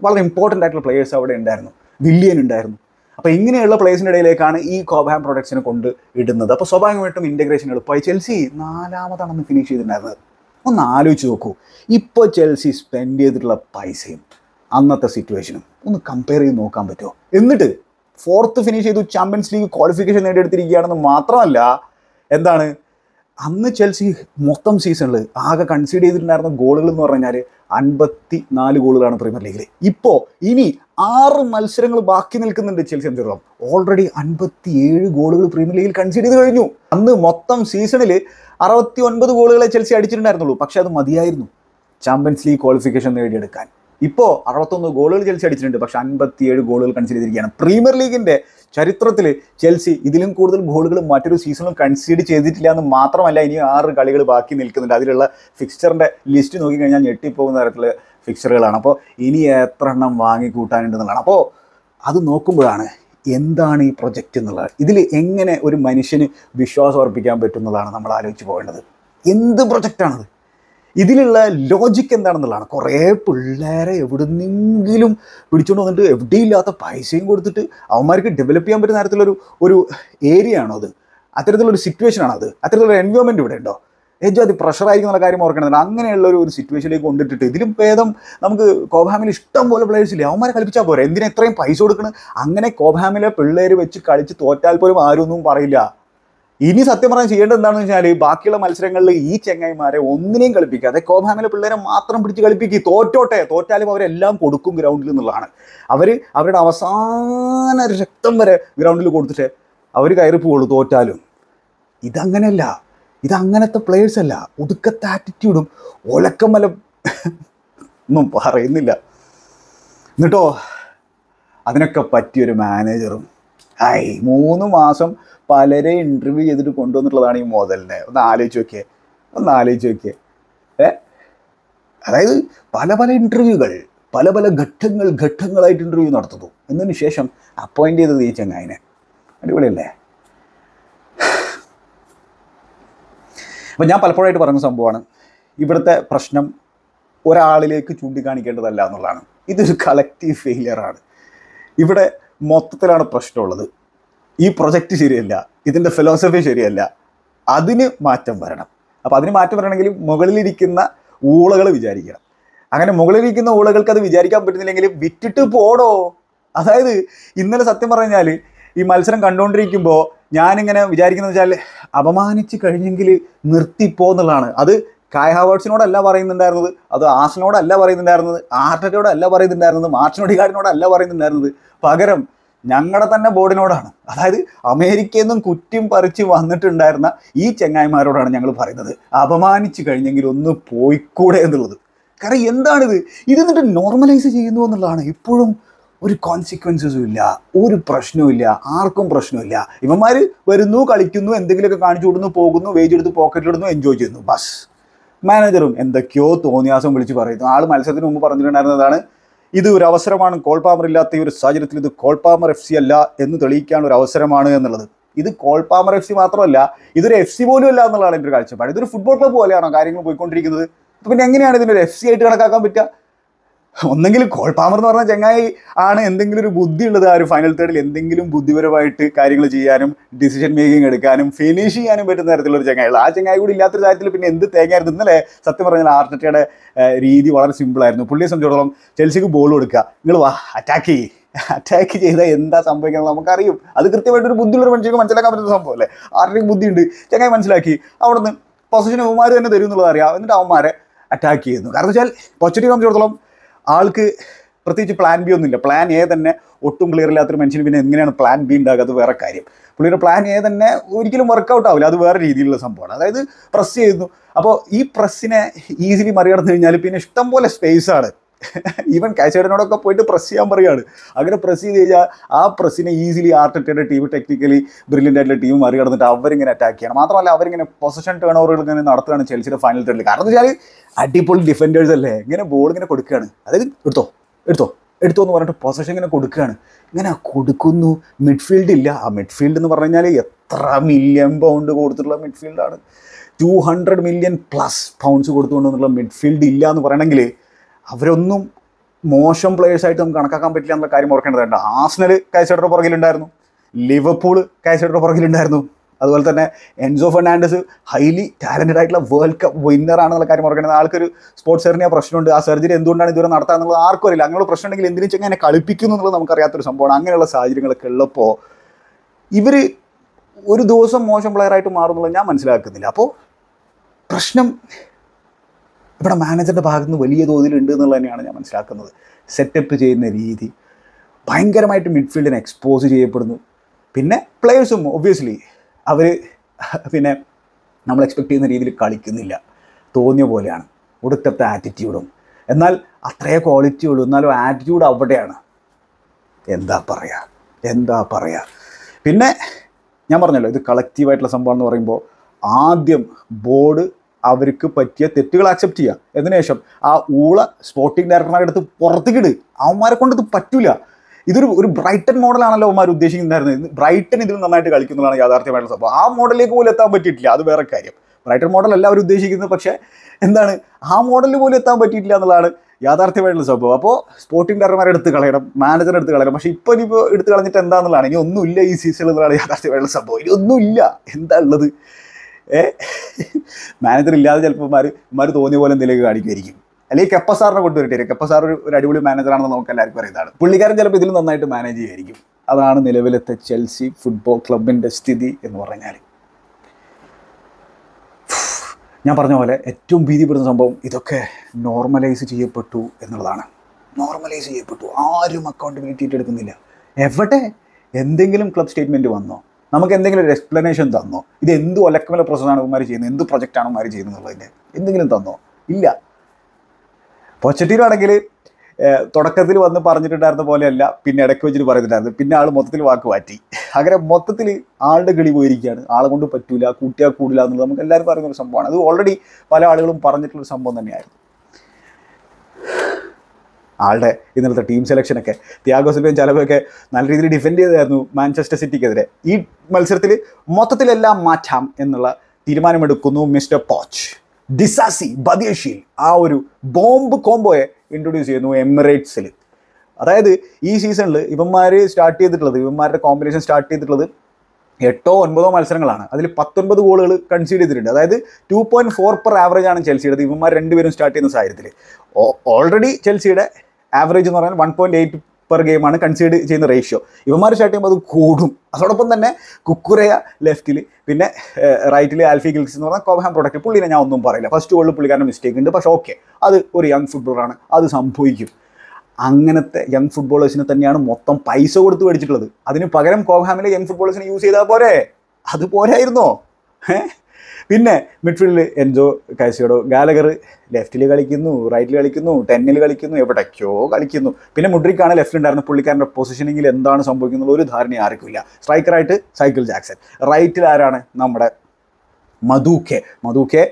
[SPEAKER 1] വളരെ ഇമ്പോർട്ടൻ്റ് ആയിട്ടുള്ള പ്ലേയേഴ്സ് അവിടെ ഉണ്ടായിരുന്നു വില്യൻ ഉണ്ടായിരുന്നു അപ്പോൾ ഇങ്ങനെയുള്ള പ്ലേസിൻ്റെ ഇടയിലേക്കാണ് ഈ കോബാം പ്രൊഡക്ട്സിനെ കൊണ്ട് ഇടുന്നത് അപ്പോൾ സ്വാഭാവികമായിട്ടും ഇൻറ്റഗ്രേഷൻ എളുപ്പമായി ചെൽസി നാലാമതാണെന്ന് ഫിനിഷ് ചെയ്തിട്ടുണ്ടായിരുന്നത് ഒന്ന് ആലോചിച്ച് നോക്കൂ ഇപ്പോൾ ചെൽസി സ്പെൻഡ് ചെയ്തിട്ടുള്ള പൈസയും അന്നത്തെ സിറ്റുവേഷനും ഒന്ന് കമ്പയർ ചെയ്ത് നോക്കാൻ പറ്റുമോ എന്നിട്ട് ഫോർത്ത് ഫിനിഷ് ചെയ്തു ചാമ്പ്യൻസ് ലീഗ് ക്വാളിഫിക്കേഷൻ നേടിയെടുത്തിരിക്കുകയാണെന്ന് മാത്രമല്ല എന്താണ് അന്ന് ചെൽസി മൊത്തം സീസണിൽ ആകെ കൺസീഡ് ചെയ്തിട്ടുണ്ടായിരുന്ന ഗോളുകൾ എന്ന് പറഞ്ഞാൽ അൻപത്തി നാല് ഗോളുകളാണ് പ്രീമിയർ ലീഗിൽ ഇപ്പോൾ ഇനി ആറ് മത്സരങ്ങൾ ബാക്കി നിൽക്കുന്നുണ്ട് ചെൽസി തീർന്നും ഓൾറെഡി അൻപത്തിയേഴ് ഗോളുകൾ പ്രീമിയർ ലീഗിൽ കൺസീഡ് ചെയ്ത് കഴിഞ്ഞു അന്ന് മൊത്തം സീസണിൽ അറുപത്തി ഒൻപത് ഗോളുകളെ ചെൽസി അടിച്ചിട്ടുണ്ടായിരുന്നുള്ളൂ പക്ഷേ അത് മതിയായിരുന്നു ചാമ്പ്യൻസ് ലീഗ് ക്വാളിഫിക്കേഷൻ നേടിയെടുക്കാൻ ഇപ്പോൾ അറുപത്തൊന്ന് ഗോളുകൾ ചെൽസി അടിച്ചിട്ടുണ്ട് പക്ഷെ അൻപത്തിയേഴ് ഗോളുകൾ കൺസീഡ് ചെയ്തിരിക്കുകയാണ് പ്രീമിയർ ലീഗിൻ്റെ ചരിത്രത്തിൽ ചെൽസി ഇതിലും കൂടുതൽ ഗോളുകൾ മറ്റൊരു സീസണും കൺസീഡ് ചെയ്തിട്ടില്ല എന്ന് മാത്രമല്ല ഇനി ആറ് കളികൾ ബാക്കി നിൽക്കുന്നുണ്ട് അതിലുള്ള ഫിക്സ്ചറിൻ്റെ ലിസ്റ്റ് നോക്കിക്കഴിഞ്ഞാൽ ഞെട്ടിപ്പോകുന്ന തരത്തിൽ ഫിക്ചറുകളാണ് അപ്പോൾ ഇനി എത്ര എണ്ണം വാങ്ങിക്കൂട്ടാനുണ്ടെന്നുള്ളതാണ് അപ്പോൾ അത് നോക്കുമ്പോഴാണ് എന്താണ് ഈ പ്രൊജക്റ്റ് എന്നുള്ളത് ഇതിൽ എങ്ങനെ ഒരു മനുഷ്യന് വിശ്വാസം അർപ്പിക്കാൻ പറ്റുന്നതാണ് നമ്മൾ ആലോചിച്ച് പോകേണ്ടത് എന്ത് പ്രൊജക്റ്റാണത് ഇതിലുള്ള ലോജിക്ക് എന്താണെന്നുള്ളതാണ് കുറേ പിള്ളേരെ എവിടുന്നെങ്കിലും പിടിച്ചുകൊണ്ട് വന്നിട്ട് എവിടെയില്ലാത്ത പൈസയും കൊടുത്തിട്ട് അവന്മാർക്ക് ഡെവലപ്പ് ചെയ്യാൻ പറ്റുന്ന തരത്തിലൊരു ഒരു ഏരിയ ആണോ അത് അത്തരത്തിലുള്ളൊരു സിറ്റുവേഷൻ ആണോ അത് അത്തരത്തിലുള്ള എൻവയോൺമെൻറ്റ് ഇവിടെ ഉണ്ടോ ഏറ്റവും അത് പ്രഷറായിരിക്കും എന്നുള്ള കാര്യം ഓർക്കണം അങ്ങനെയുള്ള ഒരു സിറ്റുവേഷനിലേക്ക് കൊണ്ടിട്ടിട്ട് ഇതിലും ഭേദം നമുക്ക് കോബാമിൽ ഇഷ്ടം പോലെ ഇല്ല അവന്മാരെ കളിപ്പിച്ചാൽ പോരെ എന്തിനാ ഇത്രയും പൈസ കൊടുക്കണം അങ്ങനെ കോബാമിലെ പിള്ളേർ വെച്ച് കളിച്ച് തോറ്റാൽ പോലും ആരൊന്നും പറയില്ല ഇനി സത്യം പറയാൻ ചെയ്യേണ്ടത് എന്താണെന്ന് വെച്ചാൽ ബാക്കിയുള്ള മത്സരങ്ങളിൽ ഈ ചെങ്ങായിമാരെ ഒന്നിനെയും കളിപ്പിക്കാതെ കോബാമിലെ പിള്ളേരെ മാത്രം പിടിച്ച് കളിപ്പിക്കുക തോറ്റോട്ടെ തോറ്റാലും അവരെല്ലാം കൊടുക്കും ഗ്രൗണ്ടിൽ എന്നുള്ളതാണ് അവർ അവരുടെ അവസാന രക്തം വരെ ഗ്രൗണ്ടിൽ കൊടുത്തിട്ട് അവർ കയറി പോകുള്ളൂ തോറ്റാലും ഇതങ്ങനെയല്ല ഇത് അങ്ങനത്തെ പ്ലെയേഴ്സ് അല്ല ഒതുക്കത്തെ ആറ്റിറ്റ്യൂഡും ഒലക്കമല ഒന്നും പറയുന്നില്ല എന്നിട്ടോ അതിനൊക്കെ പറ്റിയൊരു മാനേജറും ഐ മൂന്ന് മാസം പലരെ ഇൻ്റർവ്യൂ ചെയ്തിട്ട് കൊണ്ടുവന്നിട്ടുള്ളതാണ് ഈ മോഡലിനെ ഒന്ന് ആലോചിച്ച് നോക്കിയേ ഒന്ന് ആലോചിച്ച് നോക്കിയേ ഏ അതായത് പല പല ഇൻ്റർവ്യൂകൾ പല പല ഘട്ടങ്ങൾ ഘട്ടങ്ങളായിട്ട് ഇൻ്റർവ്യൂ നടത്തുന്നു എന്നതിന് ശേഷം അപ്പോയിൻ്റ് ചെയ്തത് ഈ ചങ്ങായിനെ അടിപൊളിയല്ലേ അപ്പോൾ ഞാൻ പലപ്പോഴായിട്ട് പറയുന്ന സംഭവമാണ് ഇവിടുത്തെ പ്രശ്നം ഒരാളിലേക്ക് ചൂണ്ടിക്കാണിക്കേണ്ടതല്ല എന്നുള്ളതാണ് ഇതൊരു കളക്റ്റീവ് ഫെയിലിയറാണ് ഇവിടെ മൊത്തത്തിലാണ് പ്രശ്നമുള്ളത് ഈ പ്രൊജക്റ്റ് ശരിയല്ല ഇതിൻ്റെ ഫിലോസഫി ശരിയല്ല അതിന് മാറ്റം വരണം അപ്പോൾ അതിന് മാറ്റം വരണമെങ്കിൽ മുകളിലിരിക്കുന്ന ഊളകൾ വിചാരിക്കണം അങ്ങനെ മുകളിലിരിക്കുന്ന ഊളകൾക്ക് അത് വിചാരിക്കാൻ പറ്റുന്നില്ലെങ്കിൽ വിറ്റിട്ട് പോടോ അതായത് ഇന്നലെ സത്യം പറഞ്ഞാൽ ഈ മത്സരം കണ്ടുകൊണ്ടിരിക്കുമ്പോൾ ഞാനിങ്ങനെ വിചാരിക്കുന്നത് വെച്ചാൽ അപമാനിച്ച് കഴിഞ്ഞെങ്കിൽ നിർത്തിപ്പോ എന്നുള്ളതാണ് അത് കായ ഹാവേഴ്സിനോടല്ല പറയുന്നുണ്ടായിരുന്നത് അത് ആസിനോടല്ല പറയുന്നുണ്ടായിരുന്നത് ആർട്ടറ്റയോടല്ല പറയുന്നുണ്ടായിരുന്നത് മാർച്ചിനോടികാടിനോടല്ല പറയുന്നുണ്ടായിരുന്നത് പകരം ഞങ്ങളുടെ തന്നെ ബോർഡിനോടാണ് അതായത് അമേരിക്കയിൽ നിന്നും കുറ്റും പറിച്ച് വന്നിട്ടുണ്ടായിരുന്ന ഈ ചെങ്ങായിമാരോടാണ് ഞങ്ങൾ പറയുന്നത് അപമാനിച്ചു കഴിഞ്ഞെങ്കിൽ ഒന്ന് പോയിക്കൂടെ എന്നുള്ളത് കാരണം എന്താണിത് ഇത് എന്നിട്ട് നോർമലൈസ് ചെയ്യുന്നു എന്നുള്ളതാണ് ഇപ്പോഴും ഒരു കോൺസിക്വൻസും ഇല്ല ഒരു പ്രശ്നവുമില്ല ആർക്കും പ്രശ്നമില്ല ഇവന്മാർ വരുന്നു കളിക്കുന്നു എന്തെങ്കിലുമൊക്കെ കാണിച്ചു കൊടുന്നു പോകുന്നു വേജ് എടുത്ത് പോക്കറ്റിലിടുന്നു എൻജോയ് ചെയ്യുന്നു ബസ് മാനേജറും എന്തൊക്കെയോ തോന്നിയാസം വിളിച്ച് പറയുന്നു ആൾ മത്സരത്തിന് മുമ്പ് പറഞ്ഞിട്ടുണ്ടായിരുന്നതാണ് ഇത് ഒരു അവസരമാണ് കോൾപാമർ ഇല്ലാത്ത ഈ ഒരു സാഹചര്യത്തിൽ ഇത് കോൾപാമർ എഫ് സി അല്ല എന്ന് തെളിയിക്കാൻ ഒരു അവസരമാണ് എന്നുള്ളത് ഇത് കോൾപാമർ എഫ് സി മാത്രമല്ല ഇതൊരു എഫ് സി പോലും അല്ല എന്നുള്ളതാണ് എൻ്റെ ഒരു കാഴ്ചപ്പാട് ഇതൊരു ഫുട്ബോൾ ക്ലബ്ബ് പോലെയാണോ കാര്യങ്ങൾ പോയിക്കൊണ്ടിരിക്കുന്നത് പിന്നെ എങ്ങനെയാണ് ഒരു എഫ് സി ആയിട്ട് കണക്കാക്കാൻ പറ്റുക ഒന്നെങ്കിൽ കോൾപാമർ എന്ന് പറഞ്ഞ ചങ്ങായി ആണ് എന്തെങ്കിലും ഒരു ബുദ്ധി ഉള്ളത് ആ ഒരു ഫൈനൽ തേർഡിൽ എന്തെങ്കിലും ബുദ്ധിപരമായിട്ട് കാര്യങ്ങൾ ചെയ്യാനും ഡിസിഷൻ മേക്കിംഗ് എടുക്കാനും ഫിനിഷ് ചെയ്യാനും പറ്റുന്ന തരത്തിലുള്ള ഒരു ചങ്ങായി ആ ചങ്ങായി കൂടി ഇല്ലാത്തൊരു കാര്യത്തിൽ പിന്നെ എന്ത് തേങ്ങയായിരുന്നു ഇന്നലെ സത്യം പറഞ്ഞാൽ ആർട്ടറ്റയുടെ രീതി വളരെ സിമ്പിളായിരുന്നു പുള്ളിയെ സംബന്ധിച്ചിടത്തോളം ചെൽസിക്ക് ബോൾ കൊടുക്കുക നിങ്ങൾ വാ അറ്റാക്ക് ചെയ്യ് അറ്റാക്ക് ചെയ്താൽ എന്താ സംഭവിക്കണം നമുക്കറിയും അത് കൃത്യമായിട്ട് ഒരു ബുദ്ധിയുള്ള മനുഷ്യർക്ക് മനസ്സിലാക്കാൻ പറ്റുന്ന അല്ലേ ആർട്ടിക്ക് ബുദ്ധിയുണ്ട് ചങ്ങായി മനസ്സിലാക്കി അവിടുന്ന് പൊസിഷൻ അവന്മാർ തന്നെ തരും എന്നുള്ളത് അറിയാം എന്നിട്ട് അവന്മാരെ അറ്റാക്ക് ചെയ്യുന്നു കാരണം വെച്ചാൽ പൊച്ചട്ടി സംബന്ധിച്ചിടത്തോളം ആൾക്ക് പ്രത്യേകിച്ച് പ്ലാൻ ബി ഒന്നുമില്ല പ്ലാൻ എ തന്നെ ഒട്ടും ക്ലിയർ ഇല്ലാത്തൊരു മനുഷ്യന് പിന്നെ എങ്ങനെയാണ് പ്ലാൻ ബി ഉണ്ടാകുക അത് വേറെ കാര്യം പുള്ളിയുടെ പ്ലാൻ എ തന്നെ ഒരിക്കലും വർക്കൗട്ട് ആവില്ല അത് വേറെ രീതിയിലുള്ള സംഭവമാണ് അതായത് പ്രസ് ചെയ്യുന്നു അപ്പോൾ ഈ പ്രസ്സിനെ ഈസിലി മറികടന്നു കഴിഞ്ഞാൽ പിന്നെ ഇഷ്ടം പോലെ സ്പേസാണ് ഈവൻ [LAUGHS] കാശേടനോടൊക്കെ പോയിട്ട് പ്രസ് ചെയ്യാൻ പറയുകയാണ് അങ്ങനെ പ്രസ് ചെയ്ത് കഴിഞ്ഞാൽ ആ പ്രസ്സിനെ ഈസിലി ആർട്ടിറ്റയുടെ ടീം ടെക്നിക്കലി ബ്രില്യൻ്റ് ആയിട്ടുള്ള ടീം മറികടന്നിട്ട് അവരിങ്ങനെ അറ്റാക്ക് ചെയ്യണം മാത്രമല്ല അവരിങ്ങനെ പൊസിഷൻ ടേൺ ഓവറുകൾ ഇങ്ങനെ നടത്തുകയാണ് ചെൽസിയുടെ ഫൈനൽ ടേണിൽ കാരണം എന്ന് വെച്ചാൽ അടിപൊളി ഡിഫൻഡേഴ്സ് അല്ലേ ഇങ്ങനെ ബോൾ ഇങ്ങനെ കൊടുക്കുകയാണ് അതായത് എടുത്തോ എടുത്തോ എടുത്തു എന്ന് പറഞ്ഞിട്ട് പൊസഷൻ ഇങ്ങനെ കൊടുക്കുകയാണ് ഇങ്ങനെ കൊടുക്കുന്നു മിഡ്ഫീൽഡ് ഇല്ല ആ മിഡ്ഫീൽഡ് എന്ന് പറഞ്ഞു കഴിഞ്ഞാൽ എത്ര മില്യൺ പൗണ്ട് കൊടുത്തിട്ടുള്ള മിഡ്ഫീൽഡാണ് two hundred million plus pounds കൊടുത്തുകൊണ്ടെന്നുള്ള മിഡ്ഫീൽഡ് ഇല്ല എന്ന് പറയണമെങ്കിൽ അവരൊന്നും മോശം ആയിട്ട് നമുക്ക് കണക്കാക്കാൻ പറ്റില്ല എന്നുള്ള കാര്യം ഓർക്കേണ്ടതുണ്ട് ആസ്നൽ കാഴ്ചയുടെ പുറകിലുണ്ടായിരുന്നു ലിവർപൂൾ കാഴ്ചയുടെ പുറകിലുണ്ടായിരുന്നു അതുപോലെ തന്നെ എൻസോ ഫെർണാണ്ടസ് ഹൈലി ടാലൻറ്റഡ് ആയിട്ടുള്ള വേൾഡ് കപ്പ് വിന്നർ ആണെന്നുള്ള കാര്യം ഓർക്കേണ്ടത് ആൾക്കൊരു സ്പോർട്സ് എറിഞ്ഞ പ്രശ്നമുണ്ട് ആ സർജറി എന്തുകൊണ്ടാണ് ഇതുവരെ നടത്താൻ എന്നുള്ളത് ആർക്കും അറിയില്ല അങ്ങനെയുള്ള പ്രശ്നം ഉണ്ടെങ്കിൽ എന്തിനും ചെങ്ങനെ കളിപ്പിക്കുന്നു എന്നുള്ളത് നമുക്കറിയാത്തൊരു സംഭവമാണ് അങ്ങനെയുള്ള സാഹചര്യങ്ങളൊക്കെ ഉള്ളപ്പോൾ ഇവർ ഒരു ദിവസം മോശം പ്ലെയറായിട്ട് മാറുന്നുള്ളത് ഞാൻ മനസ്സിലാക്കുന്നില്ല അപ്പോൾ പ്രശ്നം ഇവിടെ മാനേജറുടെ ഭാഗത്തുനിന്ന് വലിയ ഉണ്ട് എന്നുള്ളത് തന്നെയാണ് ഞാൻ മനസ്സിലാക്കുന്നത് സെറ്റപ്പ് ചെയ്യുന്ന രീതി ഭയങ്കരമായിട്ട് മിഡ്ഫീൽഡിനെ എക്സ്പോസ് ചെയ്യപ്പെടുന്നു പിന്നെ പ്ലെയേഴ്സും ഒബ്വിയസ്ലി അവർ പിന്നെ നമ്മൾ എക്സ്പെക്ട് ചെയ്യുന്ന രീതിയിൽ കളിക്കുന്നില്ല തോന്നിയ പോലെയാണ് ഒടുക്കത്തെ ആറ്റിറ്റ്യൂഡും എന്നാൽ അത്രേ ക്വാളിറ്റി ഉള്ളൂ എന്നാലും ആറ്റിറ്റ്യൂഡ് അവിടെയാണ് എന്താ പറയുക എന്താ പറയുക പിന്നെ ഞാൻ പറഞ്ഞല്ലോ ഇത് കളക്റ്റീവായിട്ടുള്ള സംഭവം എന്ന് പറയുമ്പോൾ ആദ്യം ബോർഡ് അവർക്ക് പറ്റിയ തെറ്റുകൾ ആക്സെപ്റ്റ് ചെയ്യുക അതിനുശേഷം ആ ഊള സ്പോർട്ടിംഗ് ഡയറക്ടറിനെ എടുത്ത് പുറത്തേക്കിട് അവന്മാരെ കൊണ്ട് ഇത് പറ്റില്ല ഇതൊരു ഒരു ബ്രൈറ്റൺ മോഡലാണല്ലോ അവന്മാർ ഉദ്ദേശിക്കുന്നുണ്ടായിരുന്നത് ബ്രൈറ്റൺ ഇതിൽ നന്നായിട്ട് കളിക്കുന്നതാണ് യാഥാർത്ഥ്യമായിട്ടുള്ള സംഭവം ആ മോഡലിലേക്ക് പോലും എത്താൻ പറ്റിയിട്ടില്ല അത് വേറെ കാര്യം ബ്രൈറ്റൺ മോഡൽ അല്ല അവർ ഉദ്ദേശിക്കുന്നത് പക്ഷേ എന്താണ് ആ മോഡലിൽ പോലും എത്താൻ പറ്റിയിട്ടില്ല എന്നുള്ളതാണ് യാഥാർത്ഥ്യമായിട്ടുള്ള സംഭവം അപ്പോൾ സ്പോർട്ടിംഗ് ഡയറക്ടർമാരെ എടുത്ത് കളയണം മാനേജർ എടുത്ത് കളയണം പക്ഷേ ഇപ്പോൾ ഇനിയിപ്പോൾ എടുത്ത് കളഞ്ഞിട്ട് എന്താണെന്നുള്ളതാണ് ഇനി ഒന്നുമില്ല ഈ സീസണിൽ എന്നുള്ളതാണ് യാഥാർത്ഥ്യമായിട്ടുള്ള സംഭവം ഇനി ഒന്നുമില്ല എന്താ ഉള്ളത് ഏ മാനേജർ ഇല്ലാതെ ചിലപ്പോൾ മാറി ഇമാർ തോന്നിയ പോലെ എന്തെങ്കിലും കാണിക്കുമായിരിക്കും അല്ലെങ്കിൽ കെപ്പ സാറിനെ കൊണ്ടുവരട്ടെ കെപ്പ സാർ ഒരു അടിപൊളി മാനേജറാണെന്ന് നമുക്ക് എല്ലാവർക്കും അറിയുന്നതാണ് പുള്ളിക്കാരൻ ചിലപ്പോൾ ഇതിലും നന്നായിട്ട് മാനേജ് ചെയ്യുമായിരിക്കും അതാണ് നിലവിലത്തെ ചെൽസി ഫുട്ബോൾ ക്ലബിൻ്റെ സ്ഥിതി എന്ന് പറഞ്ഞാൽ ഞാൻ പറഞ്ഞ പോലെ ഏറ്റവും ഭീതിപ്പെടുന്ന സംഭവം ഇതൊക്കെ നോർമലൈസ് ചെയ്യപ്പെട്ടു എന്നുള്ളതാണ് നോർമലൈസ് ചെയ്യപ്പെട്ടു ആരും അക്കൗണ്ടബിലിറ്റി ഏറ്റെടുക്കുന്നില്ല എവിടെ എന്തെങ്കിലും ക്ലബ് സ്റ്റേറ്റ്മെൻറ്റ് വന്നോ നമുക്ക് എന്തെങ്കിലും ഒരു എക്സ്പ്ലനേഷൻ തന്നോ ഇത് എന്ത് ഒലക്കമല പ്രോസസ്സാണ് ഇവന്മാർ ചെയ്യുന്നത് എന്ത് പ്രൊജക്റ്റാണ് ഇവന്മാർ ചെയ്യുന്നത് എന്നുള്ളതിൻ്റെ എന്തെങ്കിലും തന്നോ ഇല്ല പോച്ചട്ടീനാണെങ്കിൽ തുടക്കത്തിൽ വന്ന് പറഞ്ഞിട്ടുണ്ടായിരുന്ന പോലെയല്ല പിന്നെ ഇടയ്ക്ക് വെച്ചിട്ട് പറയുന്നുണ്ടായിരുന്നു പിന്നെ ആൾ മൊത്തത്തിൽ വാക്ക് മാറ്റി അങ്ങനെ മൊത്തത്തിൽ ആളുടെ കിളി പോയിരിക്കുകയാണ് ആളെ കൊണ്ട് പറ്റൂല കൂട്ടിയാൽ കൂടില്ല എന്നുള്ളത് നമുക്ക് എല്ലാവരും പറയുന്ന ഒരു സംഭവമാണ് അത് ഓൾറെഡി പല ആളുകളും പറഞ്ഞിട്ടുള്ളൊരു സംഭവം തന്നെയായിരുന്നു ആളുടെ ഇന്നലത്തെ ടീം സെലക്ഷനൊക്കെ ത്യാഗോ സിൽവയും ചലവയൊക്കെ നല്ല രീതിയിൽ ഡിഫെൻഡ് ചെയ്തായിരുന്നു മാഞ്ചസ്റ്റർ സിറ്റിക്കെതിരെ ഈ മത്സരത്തിൽ മൊത്തത്തിലെല്ലാം മാറ്റാം എന്നുള്ള തീരുമാനമെടുക്കുന്നു മിസ്റ്റർ പോച്ച് ഡിസാസി ബദിയഷീൽ ആ ഒരു ബോംബ് കോംബോയെ ഇൻട്രൊഡ്യൂസ് ചെയ്യുന്നു എമിറേറ്റ്സിൽ അതായത് ഈ സീസണിൽ ഇവന്മാർ സ്റ്റാർട്ട് ചെയ്തിട്ടുള്ളത് ഇവന്മാരുടെ കോമ്പിനേഷൻ സ്റ്റാർട്ട് ചെയ്തിട്ടുള്ളത് എട്ടോ ഒൻപതോ മത്സരങ്ങളാണ് അതിൽ പത്തൊൻപത് ഗോളുകൾ കൺസീഡ് ചെയ്തിട്ടുണ്ട് അതായത് two point four per average ആണ് ചെൽസിയുടെ ഇവന്മാർ രണ്ടുപേരും സ്റ്റാർട്ട് ചെയ്യുന്ന സാഹചര്യത്തിൽ ഓൾറെഡി ചെൽസിയുടെ ആവറേജ് എന്ന് പറഞ്ഞാൽ വൺ പോയിൻറ്റ് എയ്റ്റ് പെർ ഗെയിമാണ് കൺസീഡ് ചെയ്യുന്ന റേഷ്യോ ഇവന്മാർ സ്റ്റാർട്ട് ചെയ്യുമ്പോൾ അത് കൂടും അതോടൊപ്പം തന്നെ കുക്കുരയ ലെഫ്റ്റിൽ പിന്നെ റൈറ്റിൽ ആൽഫി ഗിൽസ് എന്ന് പറഞ്ഞാൽ കോബാം പ്രൊഡക്റ്റ് പുള്ളിനെ ഞാൻ ഒന്നും പറയില്ല ഫസ്റ്റ് ഗോളിൽ പുള്ളിക്കാരൻ മിസ്റ്റേക്ക് ഉണ്ട് പക്ഷേ ഓക്കെ അത് ഒരു യങ് ഫുട്ബോളറാണ് അത് സംഭവിക്കും അങ്ങനത്തെ യങ് ഫുട്ബോളേഴ്സിനെ തന്നെയാണ് മൊത്തം പൈസ കൊടുത്ത് മേടിച്ചിട്ടുള്ളത് അതിന് പകരം കോബാമിലെ യങ് ഫുട്ബോളേഴ്സിനെ യൂസ് ചെയ്താൽ പോരെ അത് പോരായിരുന്നോ ഏഹ് പിന്നെ മിഡ്ഫീൽഡിൽ എൻജോ കാസിയോടോ ഗാലഗർ ലെഫ്റ്റിൽ കളിക്കുന്നു റൈറ്റിൽ കളിക്കുന്നു ടെന്നിൽ കളിക്കുന്നു എവിടേക്കോ കളിക്കുന്നു പിന്നെ മുഡ്രിക്കാണ് ലെഫ്റ്റ് ഉണ്ടായിരുന്ന പുള്ളിക്കാരൻ്റെ പൊസിഷനിങ്ങിൽ എന്താണ് സംഭവിക്കുന്നത് ഒരു ധാരണ ആർക്കില്ല സ്ട്രൈക്കറായിട്ട് സൈക്കിൾ ജാക്സൺ റൈറ്റിൽ ആരാണ് നമ്മുടെ മധുക്കെ മധുക്കെ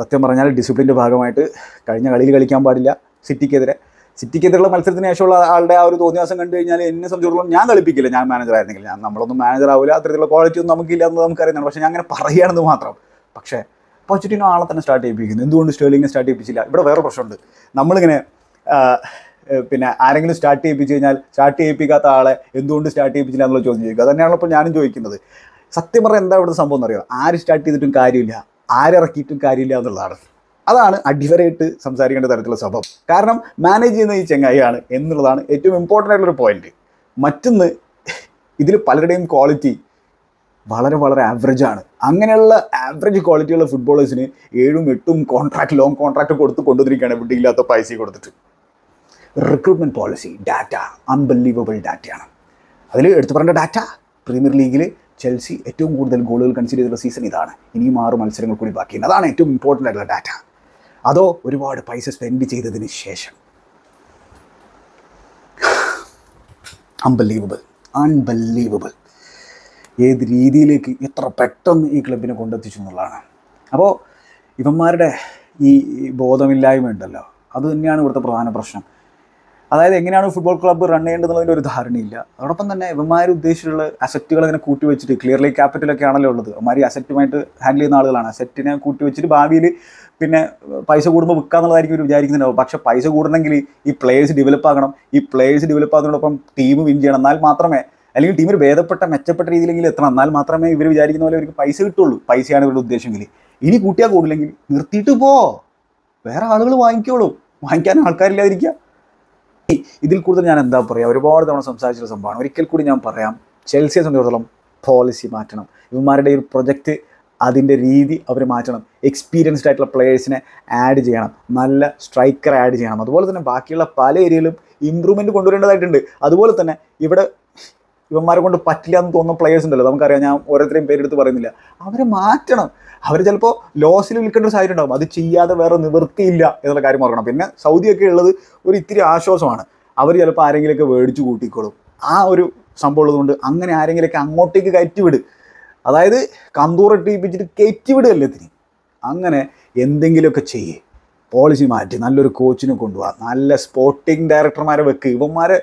[SPEAKER 1] സത്യം പറഞ്ഞാൽ ഡിസിപ്ലിൻ്റെ ഭാഗമായിട്ട് കഴിഞ്ഞ കളിയിൽ കളിക്കാൻ പാടില്ല സിറ്റിക്കെതിരെ സിറ്റിക്കെതിരെയുള്ള മത്സരത്തിന് ശേഷമുള്ള ആളുടെ ആ ഒരു തോന്നിയാസം കണ്ടു കഴിഞ്ഞാൽ എന്നെ സംബന്ധിച്ചിടത്തോളം ഞാൻ കളിപ്പിക്കില്ല ഞാൻ മാനേജർ ആയിരുന്നെങ്കിൽ ഞാൻ നമ്മളൊന്നും മാനേജർ ആവില്ല അത്തരത്തിലുള്ള ക്വാളിറ്റി ഒന്നും നമുക്കില്ല എന്ന് നമുക്കറിയുന്നുണ്ട് പക്ഷേ ഞാൻ അങ്ങനെ പറയുകയാണെന്ന് മാത്രം പക്ഷേ പോച്ചിറ്റിനോ ആളെ തന്നെ സ്റ്റാർട്ട് ചെയ്യിപ്പിക്കുന്നു എന്തുകൊണ്ട് സ്റ്റേർലിങ്ങിനെ സ്റ്റാർട്ട് ചെയ്യിപ്പിച്ചില്ല ഇവിടെ വേറെ പ്രശ്നമുണ്ട് നമ്മളിങ്ങനെ പിന്നെ ആരെങ്കിലും സ്റ്റാർട്ട് ചെയ്യിപ്പിച്ച് കഴിഞ്ഞാൽ സ്റ്റാർട്ട് ചെയ്യിപ്പിക്കാത്ത ആളെ എന്തുകൊണ്ട് സ്റ്റാർട്ട് ചെയ്യിപ്പിച്ചില്ല എന്നുള്ള ചോദ്യം ചോദിക്കുക തന്നെയാണല്ലോ ഇപ്പോൾ ഞാനും ചോദിക്കുന്നത് സത്യം പറഞ്ഞാൽ എന്താ ഇവിടുത്തെ സംഭവം എന്നറിയോ ആര് സ്റ്റാർട്ട് ചെയ്തിട്ടും കാര്യമില്ല ആരിറക്കിയിട്ടും കാര്യമില്ല എന്നുള്ളതാണ് അതാണ് അടിവരയിട്ട് സംസാരിക്കേണ്ട തരത്തിലുള്ള സ്വഭാവം കാരണം മാനേജ് ചെയ്യുന്ന ഈ ചെങ്ങായിയാണ് എന്നുള്ളതാണ് ഏറ്റവും ഇമ്പോർട്ടൻ്റ് ആയിട്ടുള്ളൊരു പോയിന്റ് മറ്റൊന്ന് ഇതിൽ പലരുടെയും ക്വാളിറ്റി വളരെ വളരെ ആവറേജാണ് അങ്ങനെയുള്ള ആവറേജ് ക്വാളിറ്റിയുള്ള ഫുട്ബോളേഴ്സിന് ഏഴും എട്ടും കോൺട്രാക്ട് ലോങ് കോൺട്രാക്ട് കൊടുത്ത് കൊണ്ടുവന്നിരിക്കുകയാണ് വിട്ടില്ലാത്ത പൈസ കൊടുത്തിട്ട് റിക്രൂട്ട്മെൻറ്റ് പോളിസി ഡാറ്റ അൺബിലീവബിൾ ഡാറ്റയാണ് അതിൽ എടുത്തു പറഞ്ഞ ഡാറ്റ പ്രീമിയർ ലീഗിൽ ചെൽസി ഏറ്റവും കൂടുതൽ ഗോളുകൾ കൺസിഡർ ചെയ്തിട്ടുള്ള സീസൺ ഇതാണ് ഇനിയും ആറ് മത്സരങ്ങൾ കൂടി ബാക്കിയുണ്ട് അതാണ് ഏറ്റവും ഇമ്പോർട്ടൻ്റ് ആയിട്ടുള്ള ഡാറ്റ അതോ ഒരുപാട് പൈസ സ്പെൻഡ് ചെയ്തതിന് ശേഷം അൺബിലീവബിൾ [SIGHS] അൺബിലീവബിൾ ഏത് രീതിയിലേക്ക് എത്ര പെട്ടെന്ന് ഈ ക്ലബിനെ കൊണ്ടെത്തിച്ചു എന്നുള്ളതാണ് അപ്പോൾ ഇവന്മാരുടെ ഈ ബോധമില്ലായ്മ ഉണ്ടല്ലോ അത് തന്നെയാണ് ഇവിടുത്തെ പ്രധാന പ്രശ്നം അതായത് എങ്ങനെയാണ് ഫുട്ബോൾ ക്ലബ്ബ് റൺ ചെയ്യേണ്ടതെന്നുള്ളതിൻ്റെ ഒരു ധാരണയില്ല അതോടൊപ്പം തന്നെ ഇവന്മാർ ഉദ്ദേശിച്ചുള്ള അസറ്റുകൾ അങ്ങനെ കൂട്ടി വെച്ചിട്ട് ക്ലിയർലി ക്യാപിറ്റലൊക്കെ ആണല്ലോ ഉള്ളത് അവന്മാർ അസറ്റുമായിട്ട് ഹാൻഡിൽ ചെയ്യുന്ന ആളുകളാണ് അസറ്റിനെ കൂട്ടി വെച്ചിട്ട് ഭാവിയിൽ പിന്നെ പൈസ കൂടുമ്പോൾ വിൽക്കുക എന്നുള്ളതായിരിക്കും ഒരു വിചാരിക്കുന്നുണ്ടാവും പക്ഷേ പൈസ കൂടണമെങ്കിൽ ഈ പ്ലേയേഴ്സ് ഡെവലപ്പ് ആകണം ഈ പ്ലേയേഴ്സ് ഡെവലപ്പ് ആകുന്നതിനോടൊപ്പം ടീം വിൻ ചെയ്യണം എന്നാൽ മാത്രമേ അല്ലെങ്കിൽ ടീമിൽ ഭേദപ്പെട്ട മെച്ചപ്പെട്ട രീതിയിലെങ്കിലും എത്തണം എന്നാൽ മാത്രമേ ഇവർ വിചാരിക്കുന്ന പോലെ അവർക്ക് പൈസ കിട്ടുള്ളൂ പൈസയാണ് ഇവരുടെ ഉദ്ദേശമെങ്കിൽ ഇനി കൂട്ടിയാൽ കൂടില്ലെങ്കിൽ നിർത്തിയിട്ട് പോ വേറെ ആളുകൾ വാങ്ങിക്കോളൂ വാങ്ങിക്കാൻ ആൾക്കാരില്ലാതിരിക്കുക ഇതിൽ കൂടുതൽ ഞാൻ എന്താ പറയുക ഒരുപാട് തവണ സംസാരിച്ചൊരു സംഭവമാണ് ഒരിക്കൽ കൂടി ഞാൻ പറയാം ചെൽസിയെ സംബന്ധിച്ചിടത്തോളം പോളിസി മാറ്റണം ഇവന്മാരുടെ ഒരു പ്രൊജക്റ്റ് അതിൻ്റെ രീതി അവർ മാറ്റണം എക്സ്പീരിയൻസ്ഡ് ആയിട്ടുള്ള പ്ലേയേഴ്സിനെ ആഡ് ചെയ്യണം നല്ല സ്ട്രൈക്കർ ആഡ് ചെയ്യണം അതുപോലെ തന്നെ ബാക്കിയുള്ള പല ഏരിയയിലും ഇമ്പ്രൂവ്മെൻറ്റ് കൊണ്ടുവരേണ്ടതായിട്ടുണ്ട് അതുപോലെ തന്നെ ഇവിടെ ഇവന്മാരെ കൊണ്ട് പറ്റില്ല എന്ന് തോന്നുന്ന പ്ലെയേഴ്സ് ഉണ്ടല്ലോ നമുക്കറിയാം ഞാൻ ഓരോരുത്തരെയും പേരെടുത്ത് പറയുന്നില്ല അവരെ മാറ്റണം അവർ ചിലപ്പോൾ ലോസിൽ വിൽക്കേണ്ട ഒരു സാഹചര്യം ഉണ്ടാകും അത് ചെയ്യാതെ വേറെ നിവൃത്തിയില്ല എന്നുള്ള കാര്യം ഓർക്കണം പിന്നെ സൗദിയൊക്കെ ഉള്ളത് ഒരു ഇത്തിരി ആശ്വാസമാണ് അവർ ചിലപ്പോൾ ആരെങ്കിലുമൊക്കെ മേടിച്ചു കൂട്ടിക്കോളും ആ ഒരു സംഭവം ഉള്ളതുകൊണ്ട് അങ്ങനെ ആരെങ്കിലുമൊക്കെ അങ്ങോട്ടേക്ക് കയറ്റിവിട് അതായത് കന്തൂർ ഇട്ടിപ്പിച്ചിട്ട് കയറ്റിവിടുക എല്ലാത്തിനും അങ്ങനെ എന്തെങ്കിലുമൊക്കെ ചെയ്യേ പോളിസി മാറ്റി നല്ലൊരു കോച്ചിനെ കൊണ്ടുപോകാം നല്ല സ്പോർട്ടിംഗ് ഡയറക്ടർമാരെ വെക്ക് ഇവന്മാരെ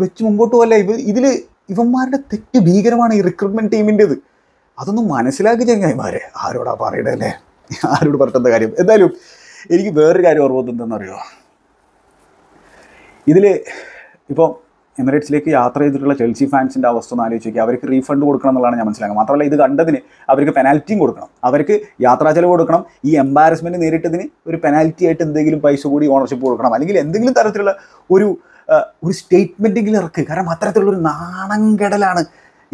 [SPEAKER 1] വെച്ച് മുമ്പോട്ട് പോകല്ല ഇവ ഇതിൽ ഇവന്മാരുടെ തെറ്റ് ഭീകരമാണ് ഈ റിക്രൂട്ട്മെൻറ്റ് ടീമിൻ്റെത് അതൊന്നും മനസ്സിലാക്കി ചങ്ങായിമാരെ ആരോടാ പറയണേ അല്ലേ ആരോട് പറഞ്ഞ കാര്യം എന്തായാലും എനിക്ക് വേറൊരു കാര്യം ഓർമ്മത്തെന്തെന്നറിയോ ഇതിൽ ഇപ്പോൾ എമിറേറ്റ്സിലേക്ക് യാത്ര ചെയ്തിട്ടുള്ള ചെൽസി ഫാൻസിൻ്റെ അവസ്ഥ ഒന്ന് ആലോചിച്ച് നോക്കി അവർക്ക് റീഫണ്ട് കൊടുക്കണം എന്നുള്ളതാണ് ഞാൻ മനസ്സിലാക്കുക മാത്രമല്ല ഇത് കണ്ടതിന് അവർക്ക് പെനാൽറ്റിയും കൊടുക്കണം അവർക്ക് യാത്രാ ചെലവ് കൊടുക്കണം ഈ എംബാരസ്മെൻറ്റ് നേരിട്ടതിന് ഒരു പെനാൽറ്റി ആയിട്ട് എന്തെങ്കിലും പൈസ കൂടി ഓണർഷിപ്പ് കൊടുക്കണം അല്ലെങ്കിൽ എന്തെങ്കിലും തരത്തിലുള്ള ഒരു ഒരു സ്റ്റേറ്റ്മെൻറ്റെങ്കിലും ഇറക്ക് കാരണം അത്തരത്തിലുള്ളൊരു നാണംകടലാണ്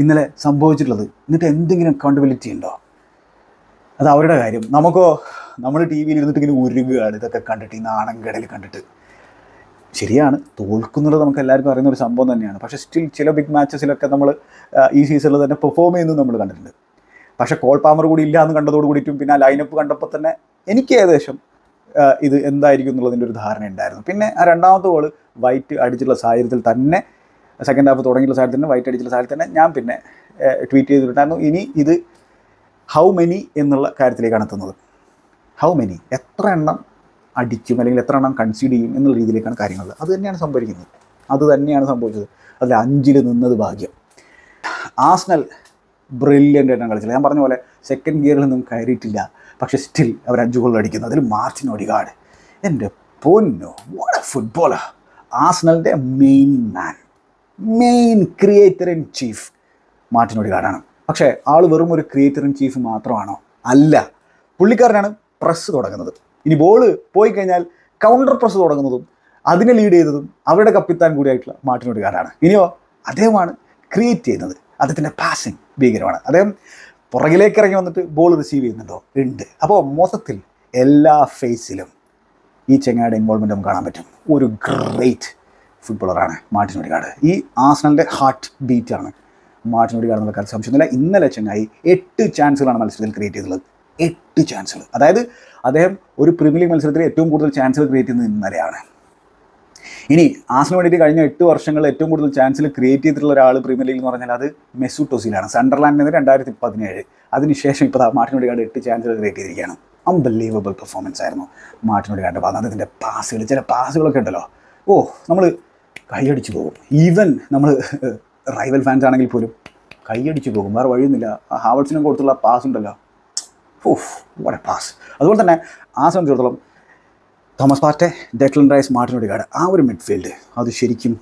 [SPEAKER 1] ഇന്നലെ സംഭവിച്ചിട്ടുള്ളത് എന്നിട്ട് എന്തെങ്കിലും അക്കൗണ്ടബിലിറ്റി ഉണ്ടോ അത് അവരുടെ കാര്യം നമുക്കോ നമ്മൾ ടി വിയിൽ ഇരുന്നിട്ട് ഇങ്ങനെ ഉരുകുകയാണ് ഇതൊക്കെ കണ്ടിട്ട് ഈ നാണംകടൽ കണ്ടിട്ട് ശരിയാണ് തോൽക്കുന്നുള്ളത് നമുക്ക് എല്ലാവർക്കും അറിയുന്ന ഒരു സംഭവം തന്നെയാണ് പക്ഷെ സ്റ്റിൽ ചില ബിഗ് മാച്ചസിലൊക്കെ നമ്മൾ ഈ സീസണിൽ തന്നെ പെർഫോം ചെയ്യുന്നത് നമ്മൾ കണ്ടിട്ടുണ്ട് പക്ഷേ കോൾ പാമർ കൂടി ഇല്ല എന്ന് കണ്ടതോട് കൂടിയിട്ടും പിന്നെ ലൈനപ്പ് കണ്ടപ്പോൾ തന്നെ എനിക്ക് ഏകദേശം ഇത് എന്തായിരിക്കും എന്നുള്ളതിൻ്റെ ഒരു ധാരണ ഉണ്ടായിരുന്നു പിന്നെ ആ രണ്ടാമത്തെ ഗോൾ വൈറ്റ് അടിച്ചുള്ള സാഹചര്യത്തിൽ തന്നെ സെക്കൻഡ് ഹാഫ് തുടങ്ങിയുള്ള സാഹചര്യത്തിൽ തന്നെ വൈറ്റ് അടിച്ചുള്ള സാഹചര്യത്തിൽ തന്നെ ഞാൻ പിന്നെ ട്വീറ്റ് ചെയ്തിട്ടുണ്ടായിരുന്നു ഇനി ഇത് ഹൗ മെനി എന്നുള്ള കാര്യത്തിലേക്കാണ് എത്തുന്നത് ഹൗ മെനി എത്ര എണ്ണം അടിക്കും അല്ലെങ്കിൽ എത്ര എണ്ണം കൺസീഡ് ചെയ്യും എന്നുള്ള രീതിയിലേക്കാണ് കാര്യങ്ങൾ അത് തന്നെയാണ് സംഭവിക്കുന്നത് അത് തന്നെയാണ് സംഭവിച്ചത് അതിൽ അഞ്ചിൽ നിന്നത് ഭാഗ്യം ആസ്നൽ ബ്രില്യൻ്റ് ആയിട്ടാണ് കളിച്ചത് ഞാൻ പറഞ്ഞ പോലെ സെക്കൻഡ് ഗിയറിൽ നിന്നും കയറിയിട്ടില്ല പക്ഷേ സ്റ്റിൽ അവർ അഞ്ച് ഗോൾ അടിക്കുന്നു അതിൽ മാർട്ടിൻ ഒടികാട് എൻ്റെ പൊന്നു വാട്ട് എ ഫുട്ബോളർ ആസ്നലിൻ്റെ main man main creator in chief Martin ഒടികാടാണ് പക്ഷേ ആൾ വെറും ഒരു ക്രിയേറ്റർ ഇൻ ചീഫ് മാത്രമാണോ അല്ല പുള്ളിക്കാരനാണ് പ്രസ് തുടങ്ങുന്നത് ഇനി ബോൾ പോയി കഴിഞ്ഞാൽ കൗണ്ടർ പ്രസ് തുടങ്ങുന്നതും അതിനെ ലീഡ് ചെയ്തതും അവരുടെ കപ്പിത്താൻ കൂടിയായിട്ടുള്ള മാർട്ടിൻ ഒടികാടാണ് ഇനിയോ അദ്ദേഹമാണ് ക്രിയേറ്റ് ചെയ്യുന്നത് അദ്ദേഹത്തിൻ്റെ പാസിംഗ് ഭീകരമാണ് അദ്ദേഹം പുറകിലേക്ക് ഇറങ്ങി വന്നിട്ട് ബോൾ റിസീവ് ചെയ്യുന്നുണ്ടോ ഉണ്ട് അപ്പോൾ മൊത്തത്തിൽ എല്ലാ ഫേസിലും ഈ ചെങ്ങായുടെ ഇൻവോൾവ്മെൻറ്റ് നമുക്ക് കാണാൻ പറ്റും ഒരു ഗ്രേറ്റ് ഫുട്ബോളറാണ് മാർട്ടിൻ ഒടികാട് ഈ ആസ്നലിൻ്റെ ഹാർട്ട് ബീറ്റാണ് മാർട്ടിൻ ഒടികാട് എന്നുള്ള കാര്യം സംശയമില്ല ഇന്നലെ ചെങ്ങായി എട്ട് ചാൻസുകളാണ് മത്സരത്തിൽ ക്രിയേറ്റ് ചെയ്തിട്ടുള്ളത് എട്ട് ചാൻസുകൾ അതായത് അദ്ദേഹം ഒരു പ്രീമിയർ ലീഗ് മത്സരത്തിൽ ഏറ്റവും കൂടുതൽ ചാൻസുകൾ ക്രിയേറ്റ് ചെയ്യുന്നത് ഇന്നലെയാണ് ഇനി ആസിന് വേണ്ടിയിട്ട് കഴിഞ്ഞ എട്ട് വർഷങ്ങൾ ഏറ്റവും കൂടുതൽ ചാൻസിൽ ക്രിയേറ്റ് ചെയ്തിട്ടുള്ള ഒരാൾ പ്രീമിയർ ലീഗ് എന്ന് പറഞ്ഞാൽ അത് മെസുട്ടോസിലാണ് സണ്ടർലാൻഡിന് രണ്ടായിരത്തി പതിനേഴ് അതിനുശേഷം ഇപ്പോൾ മാർട്ടിൻ ഒടികാട് എട്ട് ചാൻസുകൾ ക്രിയേറ്റ് ചെയ്തിരിക്കുകയാണ് അൺബിലീവബിൾ പെർഫോമൻസ് ആയിരുന്നു മാർട്ടിൻ ഒടികാടിൻ്റെ ഭാഗത്ത് അതിൻ്റെ പാസുകൾ ചില പാസുകളൊക്കെ ഉണ്ടല്ലോ ഓ നമ്മൾ കൈയടിച്ചു പോകും ഈവൻ നമ്മൾ റൈവൽ ഫാൻസ് ആണെങ്കിൽ പോലും കൈയടിച്ചു പോകും വേറെ വഴിയൊന്നുമില്ല ഹാവർട്സിനും കൊടുത്തുള്ള പാസ് ഉണ്ടല്ലോ ഓഫ് വട പാസ് അതുപോലെ തന്നെ ആ സംബന്ധിച്ചിടത്തോളം തോമസ് പാർട്ടെ ഡെക്ലൻ റൈസ് മാർട്ടിനോടിക്കാട് ആ ഒരു മിഡ്ഫീൽഡ് അത് ശരിക്കും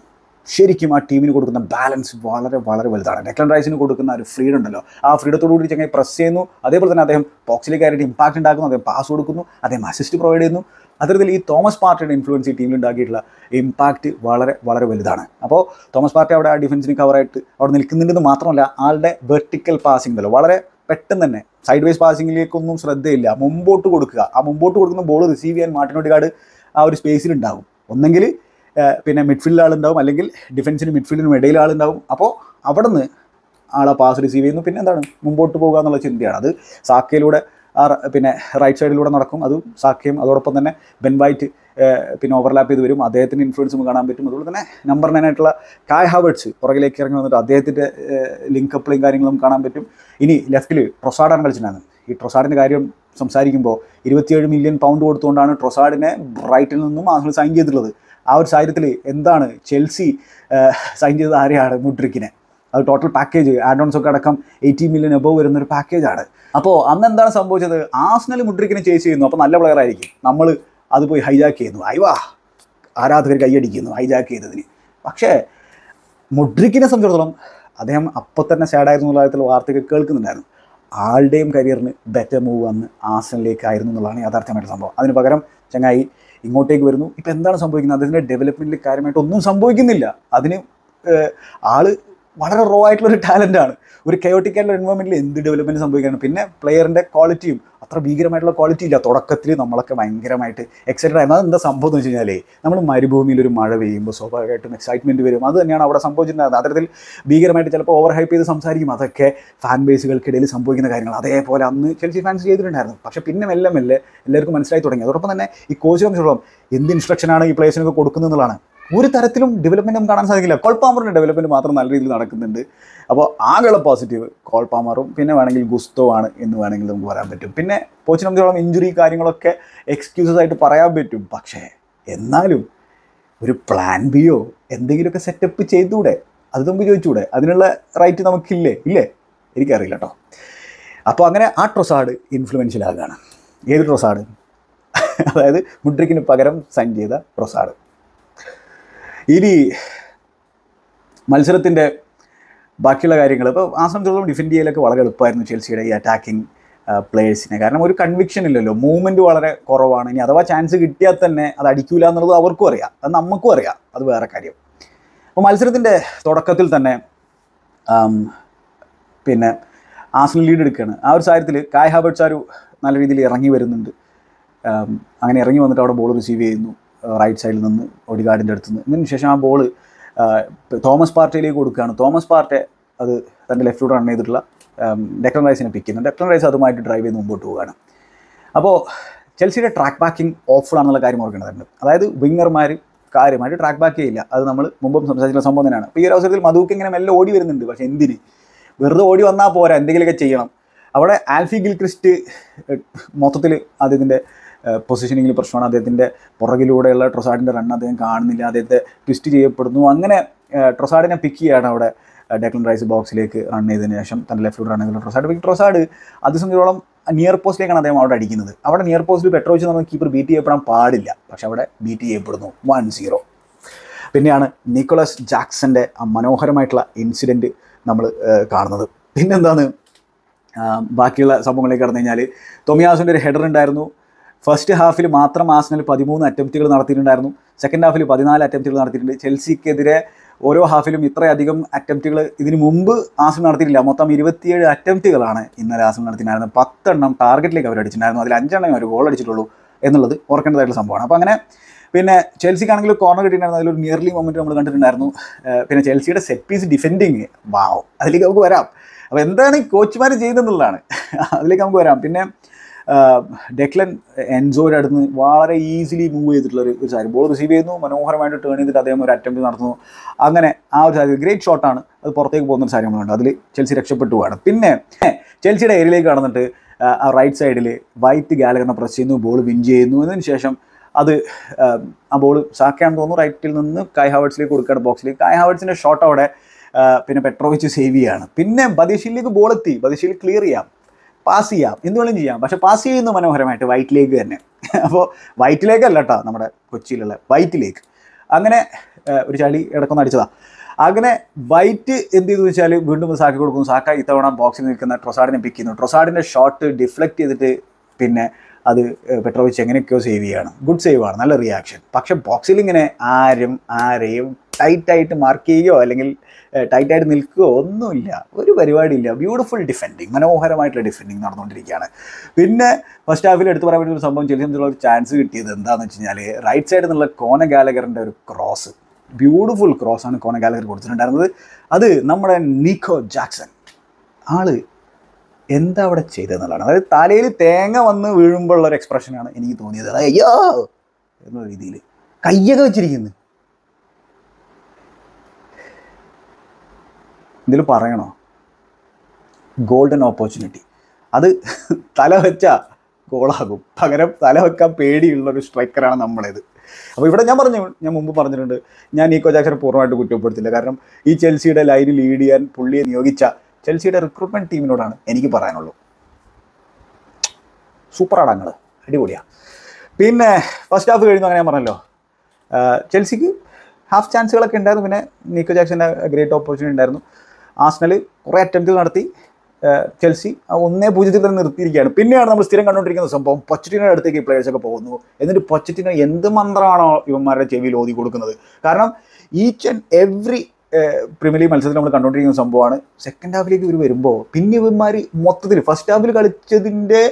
[SPEAKER 1] ശരിക്കും ആ ടീമിന് കൊടുക്കുന്ന ബാലൻസ് വളരെ വളരെ വലുതാണ് ഡെക്ലൻ റൈസിന് കൊടുക്കുന്ന ഒരു ഫ്രീഡം ഉണ്ടല്ലോ ആ ഫ്രീഡത്തോടു കൂടി ചങ്ങനെ പ്രസ് ചെയ്യുന്നു അതേപോലെ തന്നെ അദ്ദേഹം ബോക്സിലേക്ക് ആയിട്ട് ഇമ്പാക്റ്റ് ഉണ്ടാക്കുന്നു അദ്ദേഹം പാസ് കൊടുക്കുന്നു അദ്ദേഹം അസിസ്റ്റ് പ്രൊവൈഡ് ചെയ്യുന്നു അത്തരത്തിൽ ഈ തോമസ് പാർട്ടിയുടെ ഇൻഫ്ലുവൻസ് ഈ ടീമിൽ ഉണ്ടാക്കിയിട്ടുള്ള ഇമ്പാക്റ്റ് വളരെ വളരെ വലുതാണ് അപ്പോൾ തോമസ് പാർട്ടി അവിടെ ആ ഡിഫൻസിന് കവറായിട്ട് അവിടെ നിൽക്കുന്നുണ്ടെന്ന് മാത്രമല്ല ആളുടെ വെർട്ടിക്കൽ പാസിംഗ് ഉണ്ടല്ലോ വളരെ പെട്ടെന്ന് തന്നെ സൈഡ് വൈസ് പാസിങ്ങിലേക്കൊന്നും ശ്രദ്ധയില്ല മുമ്പോട്ട് കൊടുക്കുക ആ മുമ്പോട്ട് കൊടുക്കുന്ന ബോൾ റിസീവ് ചെയ്യാൻ മാർട്ടിനോട്ടിക്കാട് ആ ഒരു സ്പേസിൽ ഉണ്ടാകും ഒന്നെങ്കിൽ പിന്നെ മിഡ്ഫീൽഡിൽ ആളുണ്ടാവും അല്ലെങ്കിൽ ഡിഫൻസിനും മിഡ്ഫീൽഡിനും ഇടയിൽ ആളുണ്ടാവും അപ്പോൾ അവിടെ നിന്ന് ആളെ പാസ് റിസീവ് ചെയ്യുന്നു പിന്നെ എന്താണ് മുമ്പോട്ട് പോകുക എന്നുള്ള ചിന്തയാണ് അത് സാക്കയിലൂടെ ആ പിന്നെ റൈറ്റ് സൈഡിലൂടെ നടക്കും അതും സാഖ്യം അതോടൊപ്പം തന്നെ ബെൻ വൈറ്റ് പിന്നെ ഓവർലാപ്പ് ചെയ്ത് വരും അദ്ദേഹത്തിൻ്റെ ഇൻഫ്ലുവൻസും കാണാൻ പറ്റും അതുപോലെ തന്നെ നമ്പർ നയൻ ആയിട്ടുള്ള കായ് ഹാവേഡ്സ് പുറകിലേക്ക് ഇറങ്ങി വന്നിട്ട് അദ്ദേഹത്തിൻ്റെ ലിങ്ക് അപ്പിളും കാര്യങ്ങളും കാണാൻ പറ്റും ഇനി ലെഫ്റ്റിൽ ട്രൊസാഡാണ് കളിച്ചിട്ടുണ്ടാകുന്നത് ഈ ട്രൊസാഡിൻ്റെ കാര്യം സംസാരിക്കുമ്പോൾ ഇരുപത്തിയേഴ് മില്യൺ പൗണ്ട് കൊടുത്തുകൊണ്ടാണ് ട്രൊസാഡിനെ ബ്രൈറ്റിൽ നിന്നും ആഹ്ലി സൈൻ ചെയ്തിട്ടുള്ളത് ആ ഒരു സാഹചര്യത്തിൽ എന്താണ് ചെൽസി സൈൻ ചെയ്ത ആരെയാണ് മുഡ്രിക്കിനെ അത് ടോട്ടൽ പാക്കേജ് ആഡോൺസ് ഒക്കെ അടക്കം എയ്റ്റി മില്യൺ എബവ് വരുന്നൊരു പാക്കേജാണ് അപ്പോൾ അന്ന് എന്താണ് സംഭവിച്ചത് ആസ്നൽ മുഡ്രിക്കിനെ ചേസ് ചെയ്യുന്നു അപ്പോൾ നല്ല പ്ലെയർ ആയിരിക്കും നമ്മൾ അത് പോയി ഹൈജാക്ക് ചെയ്യുന്നു അയ്വാ ആരാധകർ കൈയടിക്കുന്നു ഹൈജാക്ക് ചെയ്തതിന് പക്ഷേ മുഡ്രിക്കിനെ സംബന്ധിച്ചിടത്തോളം അദ്ദേഹം അപ്പോൾ തന്നെ സാഡായിരുന്നു എന്നുള്ള കാര്യത്തിൽ വാർത്തകൾ കേൾക്കുന്നുണ്ടായിരുന്നു ആളുടെയും കരിയറിന് ബെറ്റർ മൂവ് വന്ന് ആസനിലേക്കായിരുന്നു എന്നുള്ളതാണ് യാഥാർത്ഥ്യമായിട്ട് സംഭവം അതിന് പകരം ചങ്ങായി ഇങ്ങോട്ടേക്ക് വരുന്നു ഇപ്പം എന്താണ് സംഭവിക്കുന്നത് അദ്ദേഹത്തിൻ്റെ ഡെവലപ്മെൻറ്റിൽ കാര്യമായിട്ട് ഒന്നും സംഭവിക്കുന്നില്ല അതിന് ആള് വളരെ റോ ആയിട്ടുള്ള ഒരു ആണ് ഒരു കയോട്ടിക് ആയിട്ടുള്ള എൻവയോൺമെൻറ്റിൽ എന്ത് ഡെവലപ്മെൻറ്റ് സംഭവിക്കുകയാണ് പിന്നെ പ്ലെയറിൻ്റെ ക്വാളിറ്റിയും അത്ര ഭീകരമായിട്ടുള്ള ക്വാളിറ്റി ഇല്ല തുടക്കത്തിൽ നമ്മളൊക്കെ ഭയങ്കരമായിട്ട് എക്സൈറ്റഡ് ആയിരുന്നു അതെന്താ സംഭവം എന്ന് വെച്ച് നമ്മൾ മരുഭൂമിയിൽ ഒരു മഴ പെയ്യുമ്പോൾ സ്വാഭാവികമായിട്ടും എക്സൈറ്റ്മെൻറ്റ് വരും അത് തന്നെയാണ് അവിടെ സംഭവിച്ചിട്ടുണ്ടായിരുന്നത് അത്തരത്തിൽ ഭീകരമായിട്ട് ചിലപ്പോൾ ഓവർ ഹൈപ്പ് ചെയ്ത് സംസാരിക്കും അതൊക്കെ ഫാൻ ബേസുകൾക്കിടയിൽ സംഭവിക്കുന്ന കാര്യങ്ങൾ അതേപോലെ അന്ന് ചെൽസി ഫാൻസ് ചെയ്തിട്ടുണ്ടായിരുന്നു പക്ഷേ പിന്നെ മെല്ലെ മെല്ലെ എല്ലാവർക്കും മനസ്സിലായി തുടങ്ങി അതോടൊപ്പം തന്നെ ഈ കോച്ചിനെ സംബന്ധിച്ചോളം എന്ത് ഇൻസ്ട്രക്ഷനാണ് ഈ പ്ലേസിനൊക്കെ കൊടുക്കുന്നതെന്നുള്ളതാണ് ഒരു തരത്തിലും ഡെവലപ്മെൻറ്റും കാണാൻ സാധിക്കില്ല കോൾപാമറിൻ്റെ ഡെവലപ്മെൻറ്റ് മാത്രം നല്ല രീതിയിൽ നടക്കുന്നുണ്ട് അപ്പോൾ ആകെയുള്ള പോസിറ്റീവ് കോൾപാമറും പിന്നെ വേണമെങ്കിൽ ഗുസ്തോ ആണ് എന്ന് വേണമെങ്കിൽ നമുക്ക് പറയാൻ പറ്റും പിന്നെ പോച്ചിനോളം ഇഞ്ചുറി കാര്യങ്ങളൊക്കെ എക്സ്ക്യൂസസ് ആയിട്ട് പറയാൻ പറ്റും പക്ഷേ എന്നാലും ഒരു പ്ലാൻ ബിയോ എന്തെങ്കിലുമൊക്കെ സെറ്റപ്പ് ചെയ്തുകൂടെ അത് നമുക്ക് ചോദിച്ചുകൂടെ അതിനുള്ള റൈറ്റ് നമുക്കില്ലേ ഇല്ലേ എനിക്കറിയില്ല കേട്ടോ അപ്പോൾ അങ്ങനെ ആ ട്രൊസാഡ് ഇൻഫ്ലുവൻഷ്യൽ ആകുകയാണ് ഏത് ട്രൊസാഡ് [LAUGHS] അതായത് മുഡ്രിക്കിന് പകരം സൈൻ ചെയ്ത ട്രൊസാഡ് ഇനി മത്സരത്തിൻ്റെ ബാക്കിയുള്ള കാര്യങ്ങൾ ഇപ്പോൾ ആ സംബന്ധിച്ചോളം ഡിഫെൻഡ് ചെയ്യലൊക്കെ വളരെ എളുപ്പമായിരുന്നു ചെൽസിയുടെ ഈ അറ്റാക്കിങ് പ്ലേഴ്സിനെ കാരണം ഒരു കൺവിക്ഷൻ ഇല്ലല്ലോ മൂവ്മെൻറ്റ് വളരെ കുറവാണ് ഇനി അഥവാ ചാൻസ് കിട്ടിയാൽ തന്നെ അത് അടിക്കൂല എന്നുള്ളത് അവർക്കും അറിയാം അത് നമുക്കും അറിയാം അത് വേറെ കാര്യം അപ്പോൾ മത്സരത്തിൻ്റെ തുടക്കത്തിൽ തന്നെ പിന്നെ ആസ്ലിൻ ലീഡ് എടുക്കുകയാണ് ആ ഒരു സാഹചര്യത്തിൽ കായ് ഹാബർട്സ് ആ ഒരു നല്ല രീതിയിൽ ഇറങ്ങി വരുന്നുണ്ട് അങ്ങനെ ഇറങ്ങി വന്നിട്ട് അവിടെ ബോൾ റിസീവ് ചെയ്യുന്നു റൈറ്റ് സൈഡിൽ നിന്ന് ഒഡിഗാർഡിൻ്റെ അടുത്ത് നിന്ന് ഇതിന് ശേഷം ആ ബോൾ തോമസ് പാർട്ടിയിലേക്ക് കൊടുക്കുകയാണ് തോമസ് പാർട്ടി അത് തൻ്റെ ലെഫ്റ്റിലൂടെ റൺ ചെയ്തിട്ടുള്ള ഡെക്ലൻ റൈസിനെ പിക്ക് ചെയ്യുന്നു ഡെക്ലൻ റൈസ് അതുമായിട്ട് ഡ്രൈവ് ചെയ്ത് മുമ്പോട്ട് പോവുകയാണ് അപ്പോൾ ചെൽസിയുടെ ട്രാക്ക് ബാക്കിംഗ് ഓഫ്ഫുള്ളാണെന്നുള്ള കാര്യം ഓർക്കേണ്ടതുണ്ട് അതായത് വിങ്ങർമാർ കാര്യമായിട്ട് ട്രാക്ക് ബാക്ക് ചെയ്യില്ല അത് നമ്മൾ മുമ്പും സംസാരിച്ചിട്ടുള്ള സംഭവം തന്നെയാണ് അപ്പോൾ ഈ ഒരു അവസരത്തിൽ മധുക്ക് ഇങ്ങനെ മെല്ലെ ഓടി വരുന്നുണ്ട് പക്ഷേ എന്തിന് വെറുതെ ഓടി വന്നാൽ പോരാ എന്തെങ്കിലുമൊക്കെ ചെയ്യണം അവിടെ ആൽഫി ഗിൽക്രിസ്റ്റ് മൊത്തത്തിൽ അതിൻ്റെ പൊസിഷനിങ്ങിൽ പ്രശ്നമാണ് അദ്ദേഹത്തിൻ്റെ പുറകിലൂടെയുള്ള ട്രൊസാഡിൻ്റെ റൺ അദ്ദേഹം കാണുന്നില്ല അദ്ദേഹത്തെ ട്വിസ്റ്റ് ചെയ്യപ്പെടുന്നു അങ്ങനെ ട്രൊസാഡിനെ പിക്ക് ചെയ്യാണ് അവിടെ ഡെക്കൺ റൈസ് ബോക്സിലേക്ക് റൺ ചെയ്തതിന് ശേഷം തൻ്റെ ലെഫ്റ്റ് റൺ ചെയ്ത ട്രൊസാഡ് പിക്ക് ട്രൊസാഡ് അത് സംബന്ധിച്ചോളം നിയർ പോസ്റ്റിലേക്കാണ് അദ്ദേഹം അവിടെ അടിക്കുന്നത് അവിടെ നിയർ പോസ്റ്റിൽ വെച്ച് നമുക്ക് കീപ്പർ ബീറ്റ് ചെയ്യപ്പെടാൻ പാടില്ല പക്ഷെ അവിടെ ബീറ്റ് ചെയ്യപ്പെടുന്നു വൺ സീറോ പിന്നെയാണ് നിക്കോളസ് ജാക്സൻ്റെ ആ മനോഹരമായിട്ടുള്ള ഇൻസിഡൻറ്റ് നമ്മൾ കാണുന്നത് പിന്നെന്താണ് ബാക്കിയുള്ള സംഭവങ്ങളിലേക്ക് കടന്നു കഴിഞ്ഞാൽ തൊമിയാസിൻ്റെ ഒരു ഹെഡർ ഉണ്ടായിരുന്നു ഫസ്റ്റ് ഹാഫിൽ മാത്രം ആസ്നൽ പതിമൂന്ന് അറ്റംപ്റ്റുകൾ നടത്തിയിട്ടുണ്ടായിരുന്നു സെക്കൻഡ് ഹാഫിൽ പതിനാല് അറ്റംപ്റ്റുകൾ നടത്തിയിട്ടുണ്ട് ചെൽസിക്കെതിരെ ഓരോ ഹാഫിലും ഇത്രയധികം അറ്റംപ്റ്റുകൾ ഇതിന് മുമ്പ് ആസ്നൽ നടത്തിയിട്ടില്ല മൊത്തം ഇരുപത്തിയേഴ് അറ്റംപ്റ്റുകളാണ് ഇന്നലെ ആസ്നൽ നടത്തിയിട്ടുണ്ടായിരുന്നത് പത്തെണ്ണം ടാർഗറ്റിലേക്ക് അവർ അടിച്ചിട്ടുണ്ടായിരുന്നു അതിൽ അഞ്ചെണ്ണം അവർ ഗോൾ അടിച്ചിട്ടുള്ളൂ എന്നുള്ളത് ഓർക്കേണ്ടതായിട്ടുള്ള സംഭവമാണ് അപ്പോൾ അങ്ങനെ പിന്നെ ചെൽസിക്കാണെങ്കിൽ കോർണർ കിട്ടിയിട്ടുണ്ടായിരുന്നു അതിലൊരു നിയർലി മൊമെൻറ്റ് നമ്മൾ കണ്ടിട്ടുണ്ടായിരുന്നു പിന്നെ ചെൽസിയുടെ സെറ്റ് പീസ് ഡിഫെൻഡിങ് വാവ് അതിലേക്ക് നമുക്ക് വരാം അപ്പോൾ എന്താണ് ഈ കോച്ച്മാർ ചെയ്യുന്നതെന്നുള്ളതാണ് അതിലേക്ക് നമുക്ക് വരാം പിന്നെ ഡെക്ലൻ എൻസോയുടെ അടുത്ത് വളരെ ഈസിലി മൂവ് ചെയ്തിട്ടുള്ള ഒരു സാരി ബോൾ റിസീവ് ചെയ്യുന്നു മനോഹരമായിട്ട് ടേൺ ചെയ്തിട്ട് അദ്ദേഹം ഒരു അറ്റംപ്റ്റ് നടത്തുന്നു അങ്ങനെ ആ ഒരു സാരി ഗ്രേറ്റ് ഷോട്ടാണ് അത് പുറത്തേക്ക് പോകുന്ന ഒരു സാരി അതിൽ ചെൽസി രക്ഷപ്പെട്ടുവാണ് പിന്നെ ചെൽസിയുടെ ഏരിയയിലേക്ക് കടന്നിട്ട് ആ റൈറ്റ് സൈഡിൽ വൈറ്റ് ഗാലറിനെ പ്രസ് ചെയ്യുന്നു ബോൾ വിൻ ചെയ്യുന്നു എന്നതിന് ശേഷം അത് ആ ബോൾ സാക്കയാണെന്ന് തോന്നുന്നു റൈറ്റിൽ നിന്ന് കായ് ഹാവേഴ്സിലേക്ക് കൊടുക്കുകയാണ് ബോക്സിലേക്ക് കായ് ഹാവേഴ്സിൻ്റെ ഷോട്ട് അവിടെ പിന്നെ പെട്രോവിച്ച് സേവ് ചെയ്യുകയാണ് പിന്നെ ബദീഷിലേക്ക് ബോൾ എത്തി ബദീഷിൽ ക്ലിയർ ചെയ്യാം പാസ് ചെയ്യാം എന്തുവേണം ചെയ്യാം പക്ഷെ പാസ് ചെയ്യുന്നു മനോഹരമായിട്ട് വൈറ്റിലേക്ക് തന്നെ അപ്പോൾ വൈറ്റിലേക്ക് അല്ല കേട്ടോ നമ്മുടെ കൊച്ചിയിലുള്ള വൈറ്റിലേക്ക് അങ്ങനെ ഒരു ചളി ഇടക്കൊന്ന് അടിച്ചതാ അങ്ങനെ വൈറ്റ് എന്ത് ചെയ്തു വെച്ചാൽ വീണ്ടും സാക്കി കൊടുക്കും സാക്ക ഇത്തവണ ബോക്സിൽ നിൽക്കുന്ന ട്രൊസാഡിനെ പിക്ക് ചെയ്യുന്നു ട്രൊസാഡിൻ്റെ ഷോട്ട് ഡിഫ്ലക്റ്റ് ചെയ്തിട്ട് പിന്നെ അത് പെട്രോവിച്ച് എങ്ങനെയൊക്കെയോ സേവ് ചെയ്യുകയാണ് ഗുഡ് സേവ് ആണ് നല്ല റിയാക്ഷൻ പക്ഷെ ബോക്സിൽ ഇങ്ങനെ ആരും ആരെയും ടൈറ്റായിട്ട് മാർക്ക് ചെയ്യുകയോ അല്ലെങ്കിൽ ടൈറ്റായിട്ട് നിൽക്കുകയോ ഒന്നുമില്ല ഒരു പരിപാടിയില്ല ബ്യൂട്ടിഫുൾ ഡിഫെൻഡിങ് മനോഹരമായിട്ടുള്ള ഡിഫെൻഡിങ് നടന്നുകൊണ്ടിരിക്കുകയാണ് പിന്നെ ഫസ്റ്റ് ഹാഫിൽ എടുത്തു പറയാൻ പറ്റുന്ന ഒരു സംഭവം ചെല്ലുന്നുള്ള ഒരു ചാൻസ് കിട്ടിയത് എന്താണെന്ന് വെച്ച് കഴിഞ്ഞാൽ റൈറ്റ് സൈഡിൽ നിന്നുള്ള കോന ഗാലഗറിൻ്റെ ഒരു ക്രോസ് ബ്യൂട്ടിഫുൾ ക്രോസ് ആണ് കോന ഗാലഗർ കൊടുത്തിട്ടുണ്ടായിരുന്നത് അത് നമ്മുടെ നിക്കോ ജാക്സൺ ആള് എന്താ അവിടെ ചെയ്തതെന്നുള്ളതാണ് അതായത് തലയിൽ തേങ്ങ വന്ന് വീഴുമ്പോഴുള്ള ഒരു എക്സ്പ്രഷനാണ് എനിക്ക് തോന്നിയത് അയ്യോ എന്ന രീതിയിൽ കയ്യൊക്കെ വെച്ചിരിക്കുന്നു ഇതിൽ പറയണോ ഗോൾഡൻ ഓപ്പർച്യൂണിറ്റി അത് തല വെച്ചാൽ ഗോളാകും പകരം തല വെക്കാൻ പേടിയുള്ളൊരു സ്ട്രൈക്കറാണ് നമ്മളേത് അപ്പോൾ ഇവിടെ ഞാൻ പറഞ്ഞു ഞാൻ മുമ്പ് പറഞ്ഞിട്ടുണ്ട് ഞാൻ നീക്കോ ജാക്സൺ പൂർണ്ണമായിട്ട് കുറ്റപ്പെടുത്തില്ല കാരണം ഈ ചെൽസിയുടെ ലൈനിൽ ലീഡ് ചെയ്യാൻ പുള്ളിയെ നിയോഗിച്ച ചെൽസിയുടെ റിക്രൂട്ട്മെൻറ്റ് ടീമിനോടാണ് എനിക്ക് പറയാനുള്ളൂ സൂപ്പറാണ് അങ്ങൾ അടിപൊളിയാണ് പിന്നെ ഫസ്റ്റ് ഹാഫ് കഴിഞ്ഞു അങ്ങനെ ഞാൻ പറഞ്ഞല്ലോ ചെൽസിക്ക് ഹാഫ് ചാൻസുകളൊക്കെ ഉണ്ടായിരുന്നു പിന്നെ നീക്കോ ജാക്സൻ്റെ ഗ്രേറ്റ് ഓപ്പർച്യൂണിറ്റി ഉണ്ടായിരുന്നു ആസ്നൽ കുറേ അറ്റംപ്റ്റ് നടത്തി ചെൽസി ഒന്നേ പൂജ്യത്തിൽ തന്നെ നിർത്തിയിരിക്കുകയാണ് പിന്നെയാണ് നമ്മൾ സ്ഥിരം കണ്ടുകൊണ്ടിരിക്കുന്ന സംഭവം പൊച്ചറ്റിനോയുടെ അടുത്തേക്ക് പ്ലേയേഴ്സൊക്കെ പോകുന്നു എന്നിട്ട് പൊച്ചറ്റിനോ എന്ത് മന്ത്രമാണോ ഇവന്മാരുടെ ചെവിയിൽ ഓതി കൊടുക്കുന്നത് കാരണം each and every premier league മത്സരത്തിൽ നമ്മൾ കണ്ടുകൊണ്ടിരിക്കുന്ന സംഭവമാണ് സെക്കൻഡ് ഹാഫിലേക്ക് ഇവർ വരുമ്പോൾ പിന്നെ ഇവന്മാർ മൊത്തത്തിൽ ഫസ്റ്റ് ഹാഫിൽ കളിച്ചതിൻ്റെ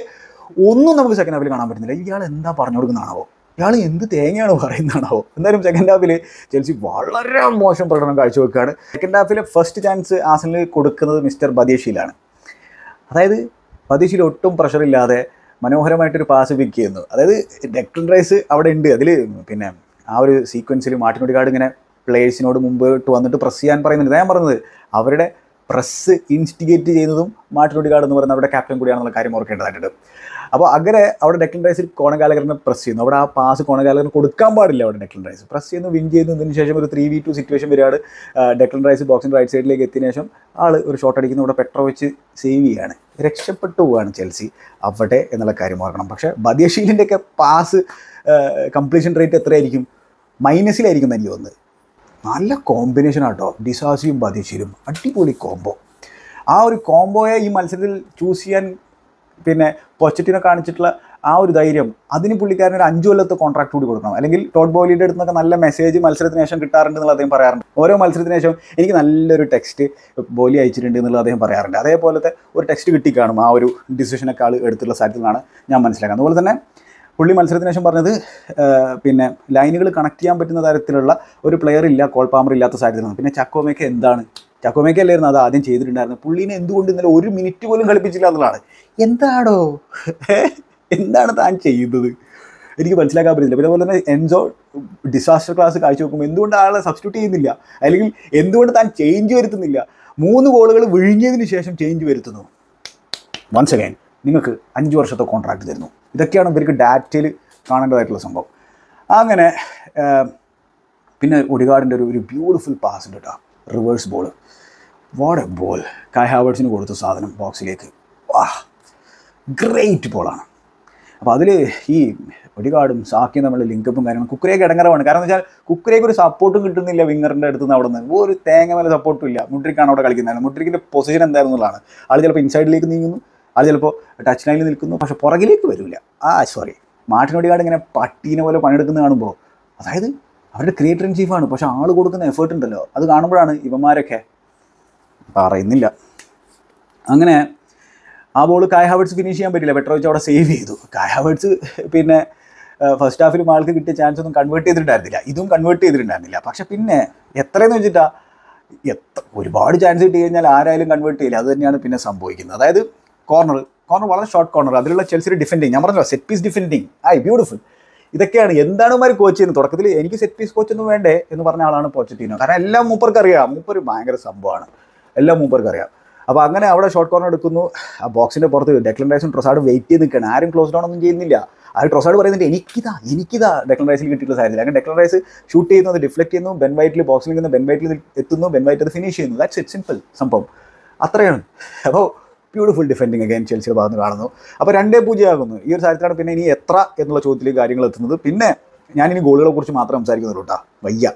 [SPEAKER 1] ഒന്നും നമുക്ക് സെക്കൻഡ് ഹാഫിൽ കാണാൻ പറ്റുന്നില്ല ഇയാൾ എന്താ പറഞ്ഞു കൊടുക്കുന്നതാണോ ഇയാൾ എന്ത് തേങ്ങയാണ് പറയുന്നതാണോ എന്തായാലും സെക്കൻഡ് ഹാഫിൽ ചെൽസി വളരെ മോശം പ്രകടനം കാഴ്ചവെക്കുകയാണ് സെക്കൻഡ് ഹാഫിലെ ഫസ്റ്റ് ചാൻസ് ആസനിൽ കൊടുക്കുന്നത് മിസ്റ്റർ ബദീഷിയിലാണ് അതായത് ബദീഷിൽ ഒട്ടും പ്രഷറില്ലാതെ മനോഹരമായിട്ടൊരു പാസ് പിക്ക് ചെയ്യുന്നു അതായത് ഡെക്ടൻ റൈസ് അവിടെ ഉണ്ട് അതിൽ പിന്നെ ആ ഒരു സീക്വൻസിൽ മാട്ടിനോട് കാർഡ് ഇങ്ങനെ പ്ലേയേഴ്സിനോട് മുമ്പോട്ട് വന്നിട്ട് പ്രസ് ചെയ്യാൻ പറയുന്നുണ്ട് ഞാൻ പറഞ്ഞത് അവരുടെ പ്രസ് ഇൻസ്റ്റിഗേറ്റ് ചെയ്യുന്നതും മാർട്ടിൻ ഒഡിഗാർഡ് എന്ന് പറയുന്ന അവരുടെ ക്യാപ്റ്റൻ കൂടിയാണെന്നുള്ള കാര്യം ഓർക്കേണ്ടതായിട്ടുണ്ട് അപ്പോൾ അങ്ങനെ അവിടെ ഡെക്ലൻ റൈസിൽ കോണൻ പ്രസ് ചെയ്യുന്നു അവിടെ ആ പാസ് കോണൻ കൊടുക്കാൻ പാടില്ല അവിടെ ഡെക്ലൻ റൈസ് പ്രസ് ചെയ്യുന്നു വിൻ ചെയ്യുന്നതിന് ശേഷം ഒരു ത്രീ വി ടു സിറ്റുവേഷൻ വരികയാണ് ഡെക്ലൻ റൈസ് ബോക്സിൻ്റെ റൈറ്റ് സൈഡിലേക്ക് എത്തിയ ശേഷം ആൾ ഒരു ഷോട്ട് അടിക്കുന്ന അവിടെ പെട്രോ വെച്ച് സേവ് ചെയ്യാണ് രക്ഷപ്പെട്ടു പോവുകയാണ് ചെൽസി അവിടെ എന്നുള്ള കാര്യം ഓർക്കണം പക്ഷേ ബദ്യഷീലിൻ്റെയൊക്കെ പാസ് കംപ്ലീഷൻ റേറ്റ് എത്രയായിരിക്കും മൈനസിലായിരിക്കും എനിക്ക് തോന്നുന്നത് നല്ല കോമ്പിനേഷൻ ആട്ടോ ഡിസാസിയും ബാധിച്ചിരും അടിപൊളി കോംബോ ആ ഒരു കോംബോയെ ഈ മത്സരത്തിൽ ചൂസ് ചെയ്യാൻ പിന്നെ പൊച്ചറ്റിനെ കാണിച്ചിട്ടുള്ള ആ ഒരു ധൈര്യം അതിന് പുള്ളിക്കാരൻ ഒരു അഞ്ചു കൊല്ലത്തെ കോൺട്രാക്ട് കൂടി കൊടുക്കണം അല്ലെങ്കിൽ ടോട്ട് ബോലിയുടെ അടുത്ത് നിന്നൊക്കെ നല്ല മെസ്സേജ് മത്സരത്തിന് ശേഷം കിട്ടാറുണ്ട് എന്നുള്ള അദ്ദേഹം പറയാറുണ്ട് ഓരോ മത്സരത്തിന് ശേഷം എനിക്ക് നല്ലൊരു ടെക്സ്റ്റ് ബോലി അയച്ചിട്ടുണ്ട് എന്നുള്ള അദ്ദേഹം പറയാറുണ്ട് അതേപോലത്തെ ഒരു ടെക്സ്റ്റ് കിട്ടിക്കാണും ആ ഒരു ഡിസിഷനൊക്കെ ആൾ എടുത്തുള്ള സ്ഥലത്തിൽ നിന്നാണ് ഞാൻ മനസ്സിലാക്കുന്നത് അതുപോലെ തന്നെ പുള്ളി മത്സരത്തിന് ശേഷം പറഞ്ഞത് പിന്നെ ലൈനുകൾ കണക്ട് ചെയ്യാൻ പറ്റുന്ന തരത്തിലുള്ള ഒരു പ്ലെയർ ഇല്ല കോൾ പാമർ ഇല്ലാത്ത സാഹചര്യം പിന്നെ ചക്കോമേക്ക എന്താണ് ചക്കോമേക്ക അല്ലായിരുന്നു അത് ആദ്യം ചെയ്തിട്ടുണ്ടായിരുന്നു പുള്ളീനെ എന്തുകൊണ്ട് ഇന്നലെ ഒരു മിനിറ്റ് പോലും കളിപ്പിച്ചില്ല എന്നുള്ളതാണ് എന്താണോ എന്താണ് താൻ ചെയ്യുന്നത് എനിക്ക് മനസ്സിലാക്കാൻ പറ്റുന്നില്ല പിന്നെ അതുപോലെ തന്നെ എൻസോ ഡിസാസ്റ്റർ ക്ലാസ് കാഴ്ച വെക്കുമ്പോൾ എന്തുകൊണ്ട് ആളെ സബ്സ്റ്റിറ്റ്യൂട്ട് ചെയ്യുന്നില്ല അല്ലെങ്കിൽ എന്തുകൊണ്ട് താൻ ചേഞ്ച് വരുത്തുന്നില്ല മൂന്ന് ഗോളുകൾ വിഴിഞ്ഞതിന് ശേഷം ചേഞ്ച് വരുത്തുന്നു വൺസ് അഗൈൻ നിങ്ങൾക്ക് അഞ്ച് വർഷത്തെ കോൺട്രാക്ട് തരുന്നു ഇതൊക്കെയാണ് ഇവർക്ക് ഡാറ്റയിൽ കാണേണ്ടതായിട്ടുള്ള സംഭവം അങ്ങനെ പിന്നെ ഒടികാടിൻ്റെ ഒരു ഒരു ബ്യൂട്ടിഫുൾ പാസ് ഉണ്ട് കേട്ടോ reverse ball what a ball Kai ഹാവേഴ്സിന് കൊടുത്ത സാധനം ബോക്സിലേക്ക് വാ ഗ്രേറ്റ് ബോളാണ് അപ്പോൾ അതിൽ ഈ ഒടികാടും സാക്കിയും തമ്മിലുള്ള ലിങ്കപ്പും കാര്യങ്ങളും കുക്കരേക്ക് ഇടങ്ങറവാണ് കാരണം എന്ന് വെച്ചാൽ കുക്കരേക്ക് ഒരു സപ്പോർട്ടും കിട്ടുന്നില്ല വിങ്ങറിൻ്റെ അടുത്ത് നിന്ന് അവിടെ നിന്ന് ഒരു തേങ്ങ മേലെ സപ്പോർട്ടും ഇല്ല മുട്രിക്കാണ് അവിടെ കളിക്കുന്നത് മുട്രിക്കിൻ്റെ പൊസിഷൻ എന്തായിരുന്നുള്ളതാണ് ആൾ ചിലപ്പോൾ ഇൻസൈഡിലേക്ക് നീങ്ങുന്നു ആൾ ചിലപ്പോൾ ടച്ച് ലൈനിൽ നിൽക്കുന്നു പക്ഷെ പുറകിലേക്ക് വരില്ല ആ സോറി മാട്ടിനോടികാട് ഇങ്ങനെ പട്ടീനെ പോലെ പണിയെടുക്കുന്നത് കാണുമ്പോൾ അതായത് അവരുടെ ക്രിയേറ്റർ ഇൻ ചീഫാണ് പക്ഷെ ആൾ കൊടുക്കുന്ന എഫേർട്ട് ഉണ്ടല്ലോ അത് കാണുമ്പോഴാണ് ഇവന്മാരൊക്കെ പറയുന്നില്ല അങ്ങനെ ആ ബോൾ കായ് ഹാവേഡ്സ് ഫിനിഷ് ചെയ്യാൻ പറ്റില്ല വെച്ച് അവിടെ സേവ് ചെയ്തു കായ് ഹാവേഡ്സ് പിന്നെ ഫസ്റ്റ് ഹാഫിലും ആൾക്ക് കിട്ടിയ ചാൻസ് ഒന്നും കൺവേർട്ട് ചെയ്തിട്ടുണ്ടായിരുന്നില്ല ഇതും കൺവേർട്ട് ചെയ്തിട്ടുണ്ടായിരുന്നില്ല പക്ഷെ പിന്നെ എത്രയെന്ന് വെച്ചിട്ടാ എത്ര ഒരുപാട് ചാൻസ് കിട്ടി കഴിഞ്ഞാൽ ആരായാലും കൺവേർട്ട് ചെയ്യില്ല അത് തന്നെയാണ് പിന്നെ സംഭവിക്കുന്നത് അതായത് കോർണർ കോർണർ വളരെ ഷോർട്ട് കോർണർ അതിലുള്ള ചെൽസിയുടെ ഡിഫെൻഡിങ് ഞാൻ പറഞ്ഞല്ലോ സെറ്റ് പീസ് ഡിഫെൻഡിങ് ഐ ബ്യൂട്ടിഫുൾ ഇതൊക്കെയാണ് എന്താണ് ഇവർ കോച്ച് ചെയ്യുന്നത് തുടക്കത്തിൽ എനിക്ക് സെറ്റ് പീസ് കോച്ച് ഒന്നും വേണ്ടേ എന്ന് പറഞ്ഞ ആളാണ് പോച്ചറ്റീനോ കാരണം എല്ലാം മൂപ്പർക്ക് അറിയാം മൂപ്പർ ഭയങ്കര സംഭവമാണ് എല്ലാം മൂപ്പർക്ക് അറിയാം അപ്പോൾ അങ്ങനെ അവിടെ ഷോർട്ട് കോർണർ എടുക്കുന്നു ആ ബോക്സിൻ്റെ പുറത്ത് ഡെക്ലൻ റൈസും ട്രസാഡ് വെയിറ്റ് ചെയ്ത് നിൽക്കുകയാണ് ആരും ക്ലോസ് ഡൗൺ ഒന്നും ചെയ്യുന്നില്ല ആ ട്രസാഡ് പറയുന്നുണ്ട് എനിക്കിതാ എനിക്കിതാ ഡെക്ലൻ റൈസിൽ കിട്ടിയിട്ടുള്ള സാഹചര്യം അങ്ങനെ ഡെക്ലൻ റൈസ് ഷൂട്ട് ചെയ്യുന്നത് ഡിഫ്ലക്ട് ചെയ്യുന്നു ബെൻ വൈറ്റിൽ ബോക്സിൽ നിൽക്കുന്ന ബെൻ വൈറ്റിൽ എത്തുന്നു ബെൻ വൈറ്റ് അത് ഫിനിഷ് ചെയ്യുന്നു ദാറ്റ്സ് ഇറ്റ് സിമ്പിൾ സംഭവം അത്രയാണ് അപ്പോൾ ബ്യൂട്ടിഫുൾ ഡിഫെൻഡിങ് അഗൈൻ ചെൽസിയുടെ ഭാഗത്ത് കാണുന്നു അപ്പോൾ രണ്ടേ പൂജയാകുന്നു ഈ ഒരു സാഹചര്യത്തിലാണ് പിന്നെ ഇനി എത്ര എന്നുള്ള ചോദ്യത്തിലേക്ക് കാര്യങ്ങൾ എത്തുന്നത് പിന്നെ ഞാനിനി ഗോളുകളെക്കുറിച്ച് മാത്രം സംസാരിക്കുന്നുള്ളൂ കേട്ടോ വയ്യ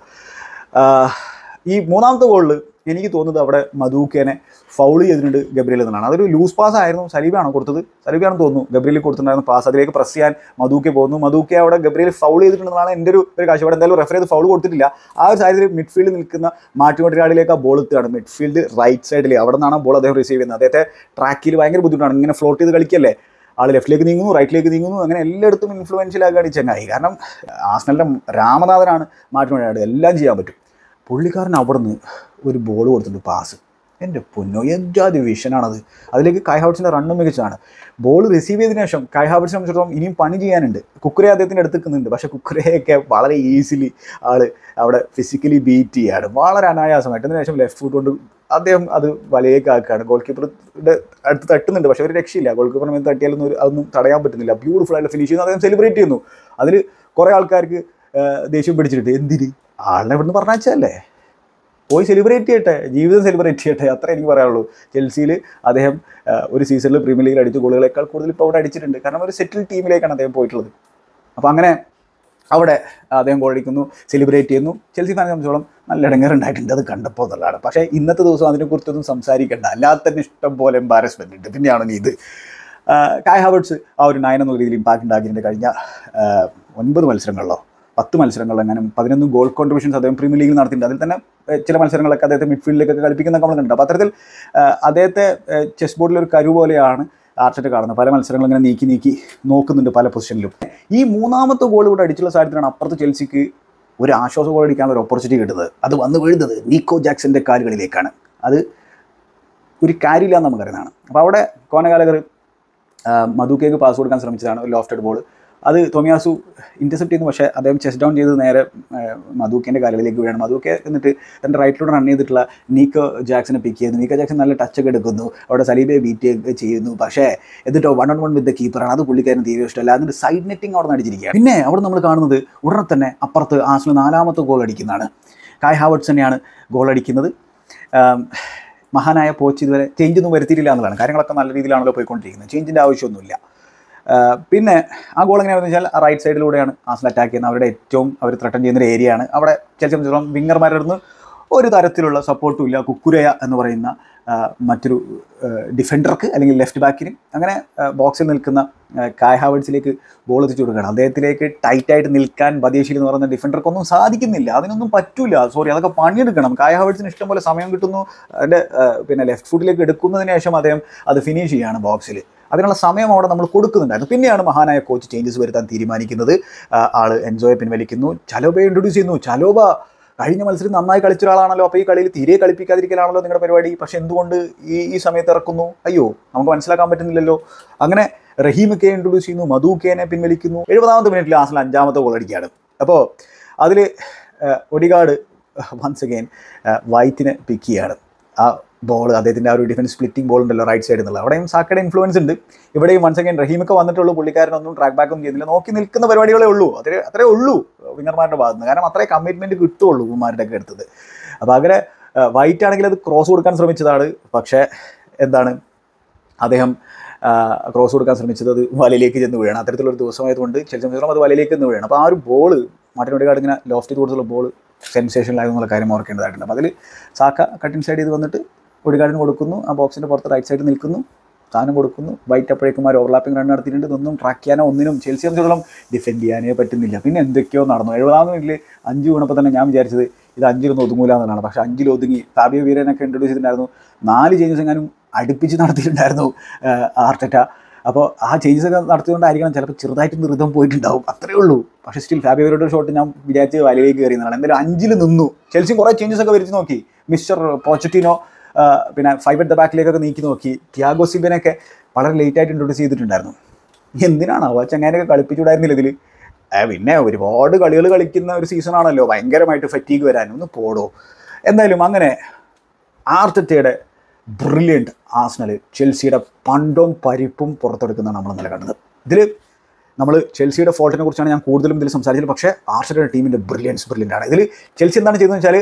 [SPEAKER 1] ഈ മൂന്നാമത്തെ ഗോളിൽ എനിക്ക് തോന്നുന്നത് അവിടെ മധുക്കേനെ ഫൗൾ ചെയ്തിട്ടുണ്ട് ഗബ്രിയൽ എന്നാണ് അതൊരു ലൂസ് പാസ് ആയിരുന്നു സലീബാണോ കൊടുത്തത് സലീബാണ് തോന്നുന്നു ഗബ്രിയിൽ കൊടുത്തിട്ടുണ്ടായിരുന്നു പാസ് അതിലേക്ക് പ്രസ് ചെയ്യാൻ മധുക്കെ പോകുന്നു മധുക്കെ അവിടെ ഗബ്രിയിൽ ഫൗൾ ചെയ്തിട്ടുണ്ടെന്നാണ് എൻ്റെ ഒരു ഒരു കാഴ്ചപ്പാട് എന്തായാലും റെഫർ ചെയ്ത് ഫൗൾ കൊടുത്തിട്ടില്ല ആ ഒരു സാഹചര്യത്തിൽ മിഡ്ഫീൽഡ് നിൽക്കുന്ന മാറ്റുമട്ടിനാടിലേക്ക് ആ ബോൾ എത്തുകയാണ് മിഡ്ഫീൽഡ് റൈറ്റ് സൈഡിൽ അവിടെ നിന്നാണ് ബോൾ അദ്ദേഹം റിസീവ് ചെയ്യുന്നത് അദ്ദേഹത്തെ ട്രാക്കിൽ ഭയങ്കര ബുദ്ധിമുട്ടാണ് ഇങ്ങനെ ഫ്ലോട്ട് ചെയ്ത് കളിക്കല്ലേ ആൾ ലെഫ്റ്റിലേക്ക് നീങ്ങുന്നു റൈറ്റിലേക്ക് നീങ്ങുന്നു അങ്ങനെ എല്ലായിടത്തും ഈ ചങ്ങായി കാരണം ആസ്നലിൻ്റെ രാമനാഥനാണ് മാറ്റുമട്ടിനാട് എല്ലാം ചെയ്യാൻ പറ്റും പുള്ളിക്കാരൻ അവിടുന്ന് ഒരു ബോൾ കൊടുത്തിട്ടുണ്ട് പാസ് എൻ്റെ പൊന്നോ എന്തൊരു വിഷനാണത് അതിലേക്ക് കായ് ഹാബിറ്റ്സിൻ്റെ റണ്ണും മികച്ചതാണ് ബോൾ റിസീവ് ചെയ്തതിന് ശേഷം കായ് ഹാബിറ്റ്സിനെ സംബന്ധിച്ചിടത്തോളം ഇനിയും പണി ചെയ്യാനുണ്ട് കുക്കറെ അദ്ദേഹത്തിൻ്റെ അടുത്ത് നിൽക്കുന്നുണ്ട് പക്ഷേ കുക്കറേയൊക്കെ വളരെ ഈസിലി ആൾ അവിടെ ഫിസിക്കലി ബീറ്റ് ചെയ്യാണ് വളരെ അനായാസമായിട്ട് അതിന് ശേഷം ലെഫ്റ്റ് ഫുട്ട് കൊണ്ട് അദ്ദേഹം അത് വലയേക്കാക്കുകയാണ് ഗോൾ കീപ്പറുടെ അടുത്ത് തട്ടുന്നുണ്ട് പക്ഷേ ഒരു രക്ഷയില്ല ഗോൾ കീപ്പറിന് മേൽ തട്ടിയാലൊന്നും ഒരു അതൊന്നും തടയാൻ പറ്റുന്നില്ല ബ്യൂട്ടിഫുൾ ആയിട്ട് ഫിനിഷ് ചെയ്യുന്നു അദ്ദേഹം സെലിബ്രേറ്റ് ചെയ്യുന്നു അതിൽ കുറേ ആൾക്കാർക്ക് ദേഷ്യം പിടിച്ചിട്ട് എന്തിന് ആളിനെ ഇവിടുന്ന് പറഞ്ഞാച്ചല്ലേ പോയി സെലിബ്രേറ്റ് ചെയ്യട്ടെ ജീവിതം സെലിബ്രേറ്റ് ചെയ്യട്ടെ അത്ര എനിക്ക് പറയാനുള്ളൂ ചെൽസിയിൽ അദ്ദേഹം ഒരു സീസണിൽ പ്രീമിയർ ലീഗിൽ അടിച്ച ഗോളുകളേക്കാൾ കൂടുതൽ ഇപ്പോൾ അവിടെ അടിച്ചിട്ടുണ്ട് കാരണം ഒരു സെറ്റിൽ ടീമിലേക്കാണ് അദ്ദേഹം പോയിട്ടുള്ളത് അപ്പോൾ അങ്ങനെ അവിടെ അദ്ദേഹം ഗോളടിക്കുന്നു സെലിബ്രേറ്റ് ചെയ്യുന്നു ചെൽസി ഫാനെ സംബന്ധിച്ചോളം നല്ല ഇടങ്ങേറുണ്ടായിട്ടുണ്ട് അത് കണ്ടപ്പോൾ എന്നുള്ളതാണ് പക്ഷേ ഇന്നത്തെ ദിവസം അതിനെക്കുറിച്ചൊന്നും സംസാരിക്കേണ്ട അല്ലാത്ത തന്നെ ഇഷ്ടം പോലെ എംബാരസ്മെൻ്റ് ഉണ്ട് പിന്നെയാണ് നീ ഇത് കായ് ഹാവേർട്സ് ആ ഒരു നയൻ എന്നുള്ള രീതിയിൽ ഇമ്പാക്റ്റ് ഉണ്ടാക്കിയിട്ടുണ്ട് കഴിഞ്ഞ ഒൻപത് മത്സരങ്ങളിലോ പത്ത് മത്സരങ്ങളെങ്ങാനും പതിനൊന്ന് ഗോൾ കോൺട്രിബ്യൂഷൻസ് അദ്ദേഹം പ്രീമിയർ ലീഗിൽ നടത്തിയിട്ടുണ്ട് അതിൽ തന്നെ ചില മത്സരങ്ങളൊക്കെ അദ്ദേഹത്തെ മിഡ്ഫീൽഡിലേക്കൊക്കെ കളിപ്പിക്കുന്ന നമ്മൾ കണ്ടിട്ടുണ്ട് അപ്പോൾ അത്തരത്തിൽ അദ്ദേഹത്തെ ചെസ് ഒരു കരു പോലെയാണ് ആർച്ചറ്റ് കാണുന്നത് പല മത്സരങ്ങളും ഇങ്ങനെ നീക്കി നീക്കി നോക്കുന്നുണ്ട് പല പൊസിഷനിലും ഈ മൂന്നാമത്തെ ഗോൾ കൂടെ അടിച്ചുള്ള സാഹചര്യത്തിലാണ് അപ്പുറത്ത് ചെൽസിക്ക് ഒരു ആശ്വാസ ഗോൾ അടിക്കാനുള്ള ഒരു ഓപ്പർച്യൂണിറ്റി കിട്ടുന്നത് അത് വന്നു വീഴുന്നത് നീക്കോ ജാക്സിൻ്റെ കാലുകളിലേക്കാണ് അത് ഒരു കാര്യമില്ല എന്ന് നമുക്കറിയുന്നതാണ് അപ്പോൾ അവിടെ കോനകാലകർ മധുക്കേക്ക് പാസ് കൊടുക്കാൻ ശ്രമിച്ചതാണ് ഒരു ലോഫ്റ്റഡ് ബോൾ അത് തോമിയാസു ഇൻറ്റർസെപ്റ്റ് ചെയ്യുന്നു പക്ഷേ അദ്ദേഹം ചെസ് ഡൗൺ ചെയ്ത് നേരെ മധുക്കേൻ്റെ കാലുകളിലേക്ക് വീഴാണ് മധുക്കെ എന്നിട്ട് തൻ്റെ റൈറ്റിലൂടെ റൺ ചെയ്തിട്ടുള്ള നീക്കോ ജാക്സനെ പിക്ക് ചെയ്യുന്നു നീക്കോ ജാക്സൺ നല്ല ടച്ചൊക്കെ എടുക്കുന്നു അവിടെ സലീബയെ ബീറ്റ് ചെയ്യുന്നു പക്ഷേ എന്നിട്ടോ വൺ ഓൺ വൺ വിത്ത് കീപ്പറാണ് അത് പുള്ളിക്കാരൻ തീരെ ഇഷ്ടമല്ല അതിൻ്റെ സൈഡ് നെറ്റിംഗ് അവിടെ നടിച്ചിരിക്കുക പിന്നെ അവിടെ നമ്മൾ കാണുന്നത് ഉടനെ തന്നെ അപ്പുറത്ത് ആസിന് നാലാമത്തെ ഗോൾ അടിക്കുന്നതാണ് കായ് ഹാവർട്സ് തന്നെയാണ് ഗോൾ അടിക്കുന്നത് മഹാനായ പോച്ച് ഇതുവരെ ചേഞ്ചൊന്നും വരുത്തിയിട്ടില്ല എന്നുള്ളതാണ് കാര്യങ്ങളൊക്കെ നല്ല രീതിയിലാണല്ലോ പോയിക്കൊണ്ടിരിക്കുന്നത് ചേഞ്ചിൻ്റെ ആവശ്യമൊന്നുമില്ല പിന്നെ ആ ഗോൾ എങ്ങനെയാണെന്ന് വെച്ചാൽ റൈറ്റ് സൈഡിലൂടെയാണ് ആസിൽ അറ്റാക്ക് ചെയ്യുന്നത് അവരുടെ ഏറ്റവും അവർ ത്രട്ടൻ ചെയ്യുന്ന ഒരു ഏരിയയാണ് അവിടെ ചെലച്ചിടത്തോളം വിങ്ങർമാരുടെ അടുത്ത് ഒരു തരത്തിലുള്ള സപ്പോർട്ടും ഇല്ല കുക്കുരയ എന്ന് പറയുന്ന മറ്റൊരു ഡിഫൻഡർക്ക് അല്ലെങ്കിൽ ലെഫ്റ്റ് ബാക്കിന് അങ്ങനെ ബോക്സിൽ നിൽക്കുന്ന കായ് ഹാവേഴ്സിലേക്ക് ബോൾ എത്തിച്ചു കൊടുക്കുകയാണ് അദ്ദേഹത്തിലേക്ക് ടൈറ്റായിട്ട് നിൽക്കാൻ ബദേശിയിൽ എന്ന് പറയുന്ന ഡിഫൻഡർക്കൊന്നും സാധിക്കുന്നില്ല അതിനൊന്നും പറ്റില്ല സോറി അതൊക്കെ പണിയെടുക്കണം കായ് ഹാവേഴ്സിന് ഇഷ്ടംപോലെ സമയം കിട്ടുന്നു അതിൻ്റെ പിന്നെ ലെഫ്റ്റ് ഫുട്ടിലേക്ക് എടുക്കുന്നതിന് ശേഷം അദ്ദേഹം അത് ഫിനിഷ് ചെയ്യുകയാണ് ബോക്സിൽ അതിനുള്ള സമയം അവിടെ നമ്മൾ കൊടുക്കുന്നുണ്ടായിരുന്നു പിന്നെയാണ് മഹാനായ കോച്ച് ചേഞ്ചസ് വരുത്താൻ തീരുമാനിക്കുന്നത് ആൾ എൻജോയ് പിൻവലിക്കുന്നു ചലോബ ഇൻട്രൊഡ്യൂസ് ചെയ്യുന്നു ചലോബ കഴിഞ്ഞ മത്സരം നന്നായി കളിച്ച ഒരാളാണല്ലോ അപ്പോൾ ഈ കളിയിൽ തീരെ കളിപ്പിക്കാതിരിക്കലാണല്ലോ നിങ്ങളുടെ പരിപാടി പക്ഷെ എന്തുകൊണ്ട് ഈ ഈ സമയത്ത് ഇറക്കുന്നു അയ്യോ നമുക്ക് മനസ്സിലാക്കാൻ പറ്റുന്നില്ലല്ലോ അങ്ങനെ റഹീം കെ ഇൻട്രൊഡ്യൂസ് ചെയ്യുന്നു മധു കെനെ പിൻവലിക്കുന്നു എഴുപതാമത്തെ മിനിറ്റിൽ ആസിൽ അഞ്ചാമത്തെ ഗോൾ അപ്പോൾ അതിൽ ഒടികാട് വൺസ് അഗെയിൻ വൈറ്റിനെ പിക്ക് ചെയ്യാണ് ആ ബോൾ അദ്ദേഹത്തിൻ്റെ ആ ഒരു ഡിഫൻസ് സ്പ്ലിറ്റിംഗ് ബോൾ ഉണ്ടല്ലോ റൈറ്റ് സൈഡിൽ നിന്നുള്ള അവിടെയും സാക്കയുടെ ഇൻഫ്ലുവൻസ് ഉണ്ട് ഇവിടെയും വൺസ് അഗൈൻ റഹീമൊക്കെ വന്നിട്ടുള്ളൂ പുള്ളിക്കാരനൊന്നും ട്രാക്ക് ബാക്കും ചെയ്യുന്നില്ല നോക്കി നിൽക്കുന്ന പരിപാടികളെ ഉള്ളൂ അത്രേ അത്രേ ഉള്ളൂ വിങ്ങർമാരുടെ നിന്ന് കാരണം അത്രേ കമ്മിറ്റ്മെൻറ്റ് കിട്ടുള്ളൂ കുമാരുടെ ഒക്കെ അടുത്തത് അപ്പോൾ അങ്ങനെ വൈറ്റ് ആണെങ്കിൽ അത് ക്രോസ് കൊടുക്കാൻ ശ്രമിച്ചതാണ് പക്ഷേ എന്താണ് അദ്ദേഹം ക്രോസ് കൊടുക്കാൻ ശ്രമിച്ചത് അത് വലയിലേക്ക് ചെന്ന് വീഴാണ് അത്തരത്തിലൊരു ദിവസമായതുകൊണ്ട് ചെൽസി അത് വലയിലേക്ക് ചെന്ന് വീഴണം അപ്പോൾ ആ ഒരു ബോൾ മാർട്ടിൻ ഒടികാട് ഇങ്ങനെ ലോഫ്റ്റ് കൊടുത്തുള്ള ബോൾ സെൻസേഷനിലായിരുന്നു എന്നുള്ള കാര്യം ഓർക്കേണ്ടതായിട്ടുണ്ട് അപ്പോൾ അതിൽ സാക്ക കട്ടിൻ സൈഡ് ചെയ്ത് വന്നിട്ട് ബോഡിഗാർഡിന് കൊടുക്കുന്നു ആ ബോക്സിൻ്റെ പുറത്ത് റൈറ്റ് സൈഡിൽ നിൽക്കുന്നു സാധനം കൊടുക്കുന്നു വൈറ്റ് അപ്പോഴേക്കും ആ ഓവർലാപ്പിംഗ് റൺ നടത്തിയിട്ടുണ്ട് ഇതൊന്നും ട്രാക്ക് ചെയ്യാനോ ഒന്നിനും ചെൽസി സംബന്ധിച്ചിടത്തോളം ഡിഫെൻഡ് ചെയ്യാനേ പറ്റുന്നില്ല പിന്നെ എന്തൊക്കെയോ നടന്നു എഴുപതാം മിനിറ്റിൽ അഞ്ച് വീണപ്പോൾ തന്നെ ഞാൻ വിചാരിച്ചത് ഇത് അഞ്ചിലൊന്നും ഒതുങ്ങൂല എന്നാണ് പക്ഷേ അഞ്ചിൽ ഒതുങ്ങി ഫാബിയോ വീരനൊക്കെ ഇൻട്രൊഡ്യൂസ് ചെയ്തിട്ടുണ്ടായിരുന്നു നാല് ചേഞ്ചസ് എങ്ങാനും അടുപ്പിച്ച് നടത്തിയിട്ടുണ്ടായിരുന്നു ആർട്ടറ്റ അപ്പോൾ ആ ചേഞ്ചസ് ഒക്കെ നടത്തിയതുകൊണ്ടായിരിക്കണം ചിലപ്പോൾ ചെറുതായിട്ട് നൃതം പോയിട്ടുണ്ടാവും അത്രേ ഉള്ളൂ പക്ഷേ സ്റ്റിൽ ഫാബിയോയുടെ ഷോട്ട് ഞാൻ വിചാരിച്ച് വലയിലേക്ക് കയറിയതാണ് എന്തായാലും അഞ്ചിൽ നിന്നു ചെൽസി കുറേ ചേഞ്ചസ് ഒക്കെ വരുത്തി നോക്കി മിസ്റ്റർ പോച്ചറ്റിനോ പിന്നെ ഫൈവ് അറ്റ് ദ ബാക്കിലേക്കൊക്കെ നീക്കി നോക്കി ത്യാഗോ സിബിനൊക്കെ വളരെ ലേറ്റായിട്ട് ഇൻട്രൊഡ്യൂസ് ചെയ്തിട്ടുണ്ടായിരുന്നു എന്തിനാണ് അവ ചങ്ങാനൊക്കെ കളിപ്പിച്ചുകൂടായിരുന്നില്ല ഇതിൽ പിന്നെ ഒരുപാട് കളികൾ കളിക്കുന്ന ഒരു സീസണാണല്ലോ ഭയങ്കരമായിട്ട് ഫറ്റീക്ക് വരാനും ഒന്ന് പോടോ എന്തായാലും അങ്ങനെ ആർത്തറ്റയുടെ ബ്രില്യൻറ്റ് ആസ്നൽ ചെൽസിയുടെ പണ്ടും പരിപ്പും പുറത്തെടുക്കുന്നതാണ് നമ്മൾ ഇന്നലെ കണ്ടത് ഇതിൽ നമ്മൾ ചെൽസിയുടെ ഫോൾട്ടിനെ കുറിച്ചാണ് ഞാൻ കൂടുതലും ഇതിൽ സംസാരിച്ചത് പക്ഷേ ആർസിയുടെ ടീമിൻ്റെ ബ്രില്യൻസ് ബ്രില്യൻ്റ് ആണ് ഇതിൽ ചെൽസി എന്താണ് ചെയ്തതെന്ന് വെച്ചാൽ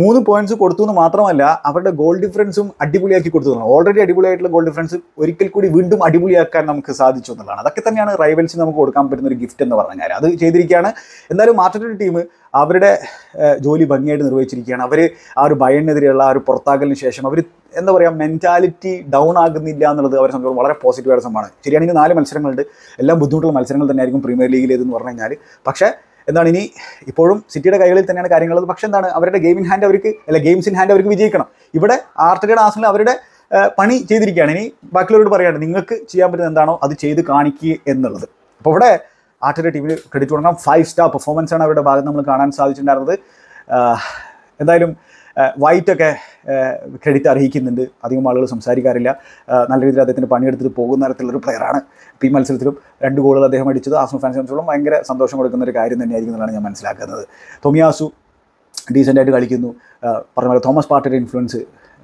[SPEAKER 1] മൂന്ന് പോയിന്റ്സ് കൊടുത്തു എന്ന് മാത്രമല്ല അവരുടെ ഗോൾ ഡിഫറൻസും അടിപൊളിയാക്കി കൊടുത്തു ഓൾറെഡി അടിപൊളിയായിട്ടുള്ള ഗോൾ ഡിഫറൻസ് ഒരിക്കൽ കൂടി വീണ്ടും അടിപൊളിയാക്കാൻ നമുക്ക് സാധിച്ചു എന്നുള്ളതാണ് അതൊക്കെ തന്നെയാണ് റൈവൽസ് നമുക്ക് കൊടുക്കാൻ പറ്റുന്ന ഒരു ഗിഫ്റ്റ് എന്ന് പറഞ്ഞ കാര്യം അത് ചെയ്തിരിക്കുകയാണ് എന്നാലും മാറ്റൊരു ടീം അവരുടെ ജോലി ഭംഗിയായിട്ട് നിർവഹിച്ചിരിക്കുകയാണ് അവർ ആ ഒരു ഭയനെതിരെയുള്ള ആ ഒരു പുറത്താക്കലിന് ശേഷം അവർ എന്താ പറയുക മെൻറ്റാലിറ്റി ഡൗൺ ആകുന്നില്ല എന്നുള്ളത് അവരെ സംബന്ധിച്ച് വളരെ പോസിറ്റീവായ സംഭവമാണ് ശരിയാണെങ്കിൽ നാല് മത്സരങ്ങളുണ്ട് എല്ലാം ബുദ്ധിമുട്ടുള്ള മത്സരങ്ങൾ തന്നെയായിരിക്കും പ്രീമിയർ ലീഗിലേതെന്ന് പറഞ്ഞു കഴിഞ്ഞാൽ പക്ഷേ എന്താണ് ഇനി ഇപ്പോഴും സിറ്റിയുടെ കൈകളിൽ തന്നെയാണ് കാര്യങ്ങൾ പക്ഷെ എന്താണ് അവരുടെ ഗെയിം ഇൻ ഹാൻഡ് അവർക്ക് അല്ല ഗെയിംസ് ഇൻ ഹാൻഡ് അവർക്ക് വിജയിക്കണം ഇവിടെ ആർട്ടിക്കയുടെ ആസിൽ അവരുടെ പണി ചെയ്തിരിക്കുകയാണ് ഇനി ബാക്കിയുള്ളവരോട് പറയാണ് നിങ്ങൾക്ക് ചെയ്യാൻ പറ്റുന്ന എന്താണോ അത് ചെയ്ത് കാണിക്കുക എന്നുള്ളത് അപ്പോൾ ഇവിടെ ആർട്ടിയുടെ ടീമിൽ ക്രെഡിറ്റ് കൊടുക്കണം ഫൈവ് സ്റ്റാർ പെർഫോമൻസ് ആണ് അവരുടെ ഭാഗത്ത് നമ്മൾ കാണാൻ സാധിച്ചിട്ടുണ്ടായിരുന്നത് എന്തായാലും വൈറ്റൊക്കെ ക്രെഡിറ്റ് അർഹിക്കുന്നുണ്ട് അധികം ആളുകൾ സംസാരിക്കാറില്ല നല്ല രീതിയിൽ അദ്ദേഹത്തിൻ്റെ പണിയെടുത്തിട്ട് പോകുന്ന തരത്തിലൊരു പ്ലെയറാണ് ഇപ്പം ഈ മത്സരത്തിലും രണ്ട് ഗോളുകൾ അദ്ദേഹം അടിച്ചത് ആസ്മ ഫാൻസ് സംബന്ധിച്ചോളം ഭയങ്കര സന്തോഷം കൊടുക്കുന്ന ഒരു കാര്യം തന്നെയായിരിക്കും എന്നുള്ളതാണ് ഞാൻ മനസ്സിലാക്കുന്നത് തൊമിയാസു ഡീസൻ്റായിട്ട് കളിക്കുന്നു പറഞ്ഞ പോലെ തോമസ് പാർട്ടിയുടെ ഇൻഫ്ലുവൻസ്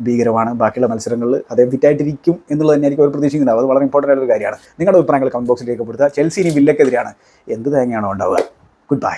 [SPEAKER 1] ഭീകരമാണ് ബാക്കിയുള്ള മത്സരങ്ങളിൽ അദ്ദേഹം ഫിറ്റായിട്ടിരിക്കും എന്നുള്ളത് തന്നെയായിരിക്കും അവർ പ്രതീക്ഷിക്കുന്നത് അത് വളരെ ഇമ്പോർട്ടൻ്റ് ആയിട്ടുള്ള കാര്യമാണ് നിങ്ങളുടെ അഭിപ്രായങ്ങൾ കമൻറ്റ് ബോക്സിൽ രേഖപ്പെടുത്തുക ചെൽസി ഇനി വില്ലക്കെതിരെയാണ് എന്ത് തേങ്ങയാണോ ഉണ്ടാവുക ഗുഡ് ബൈ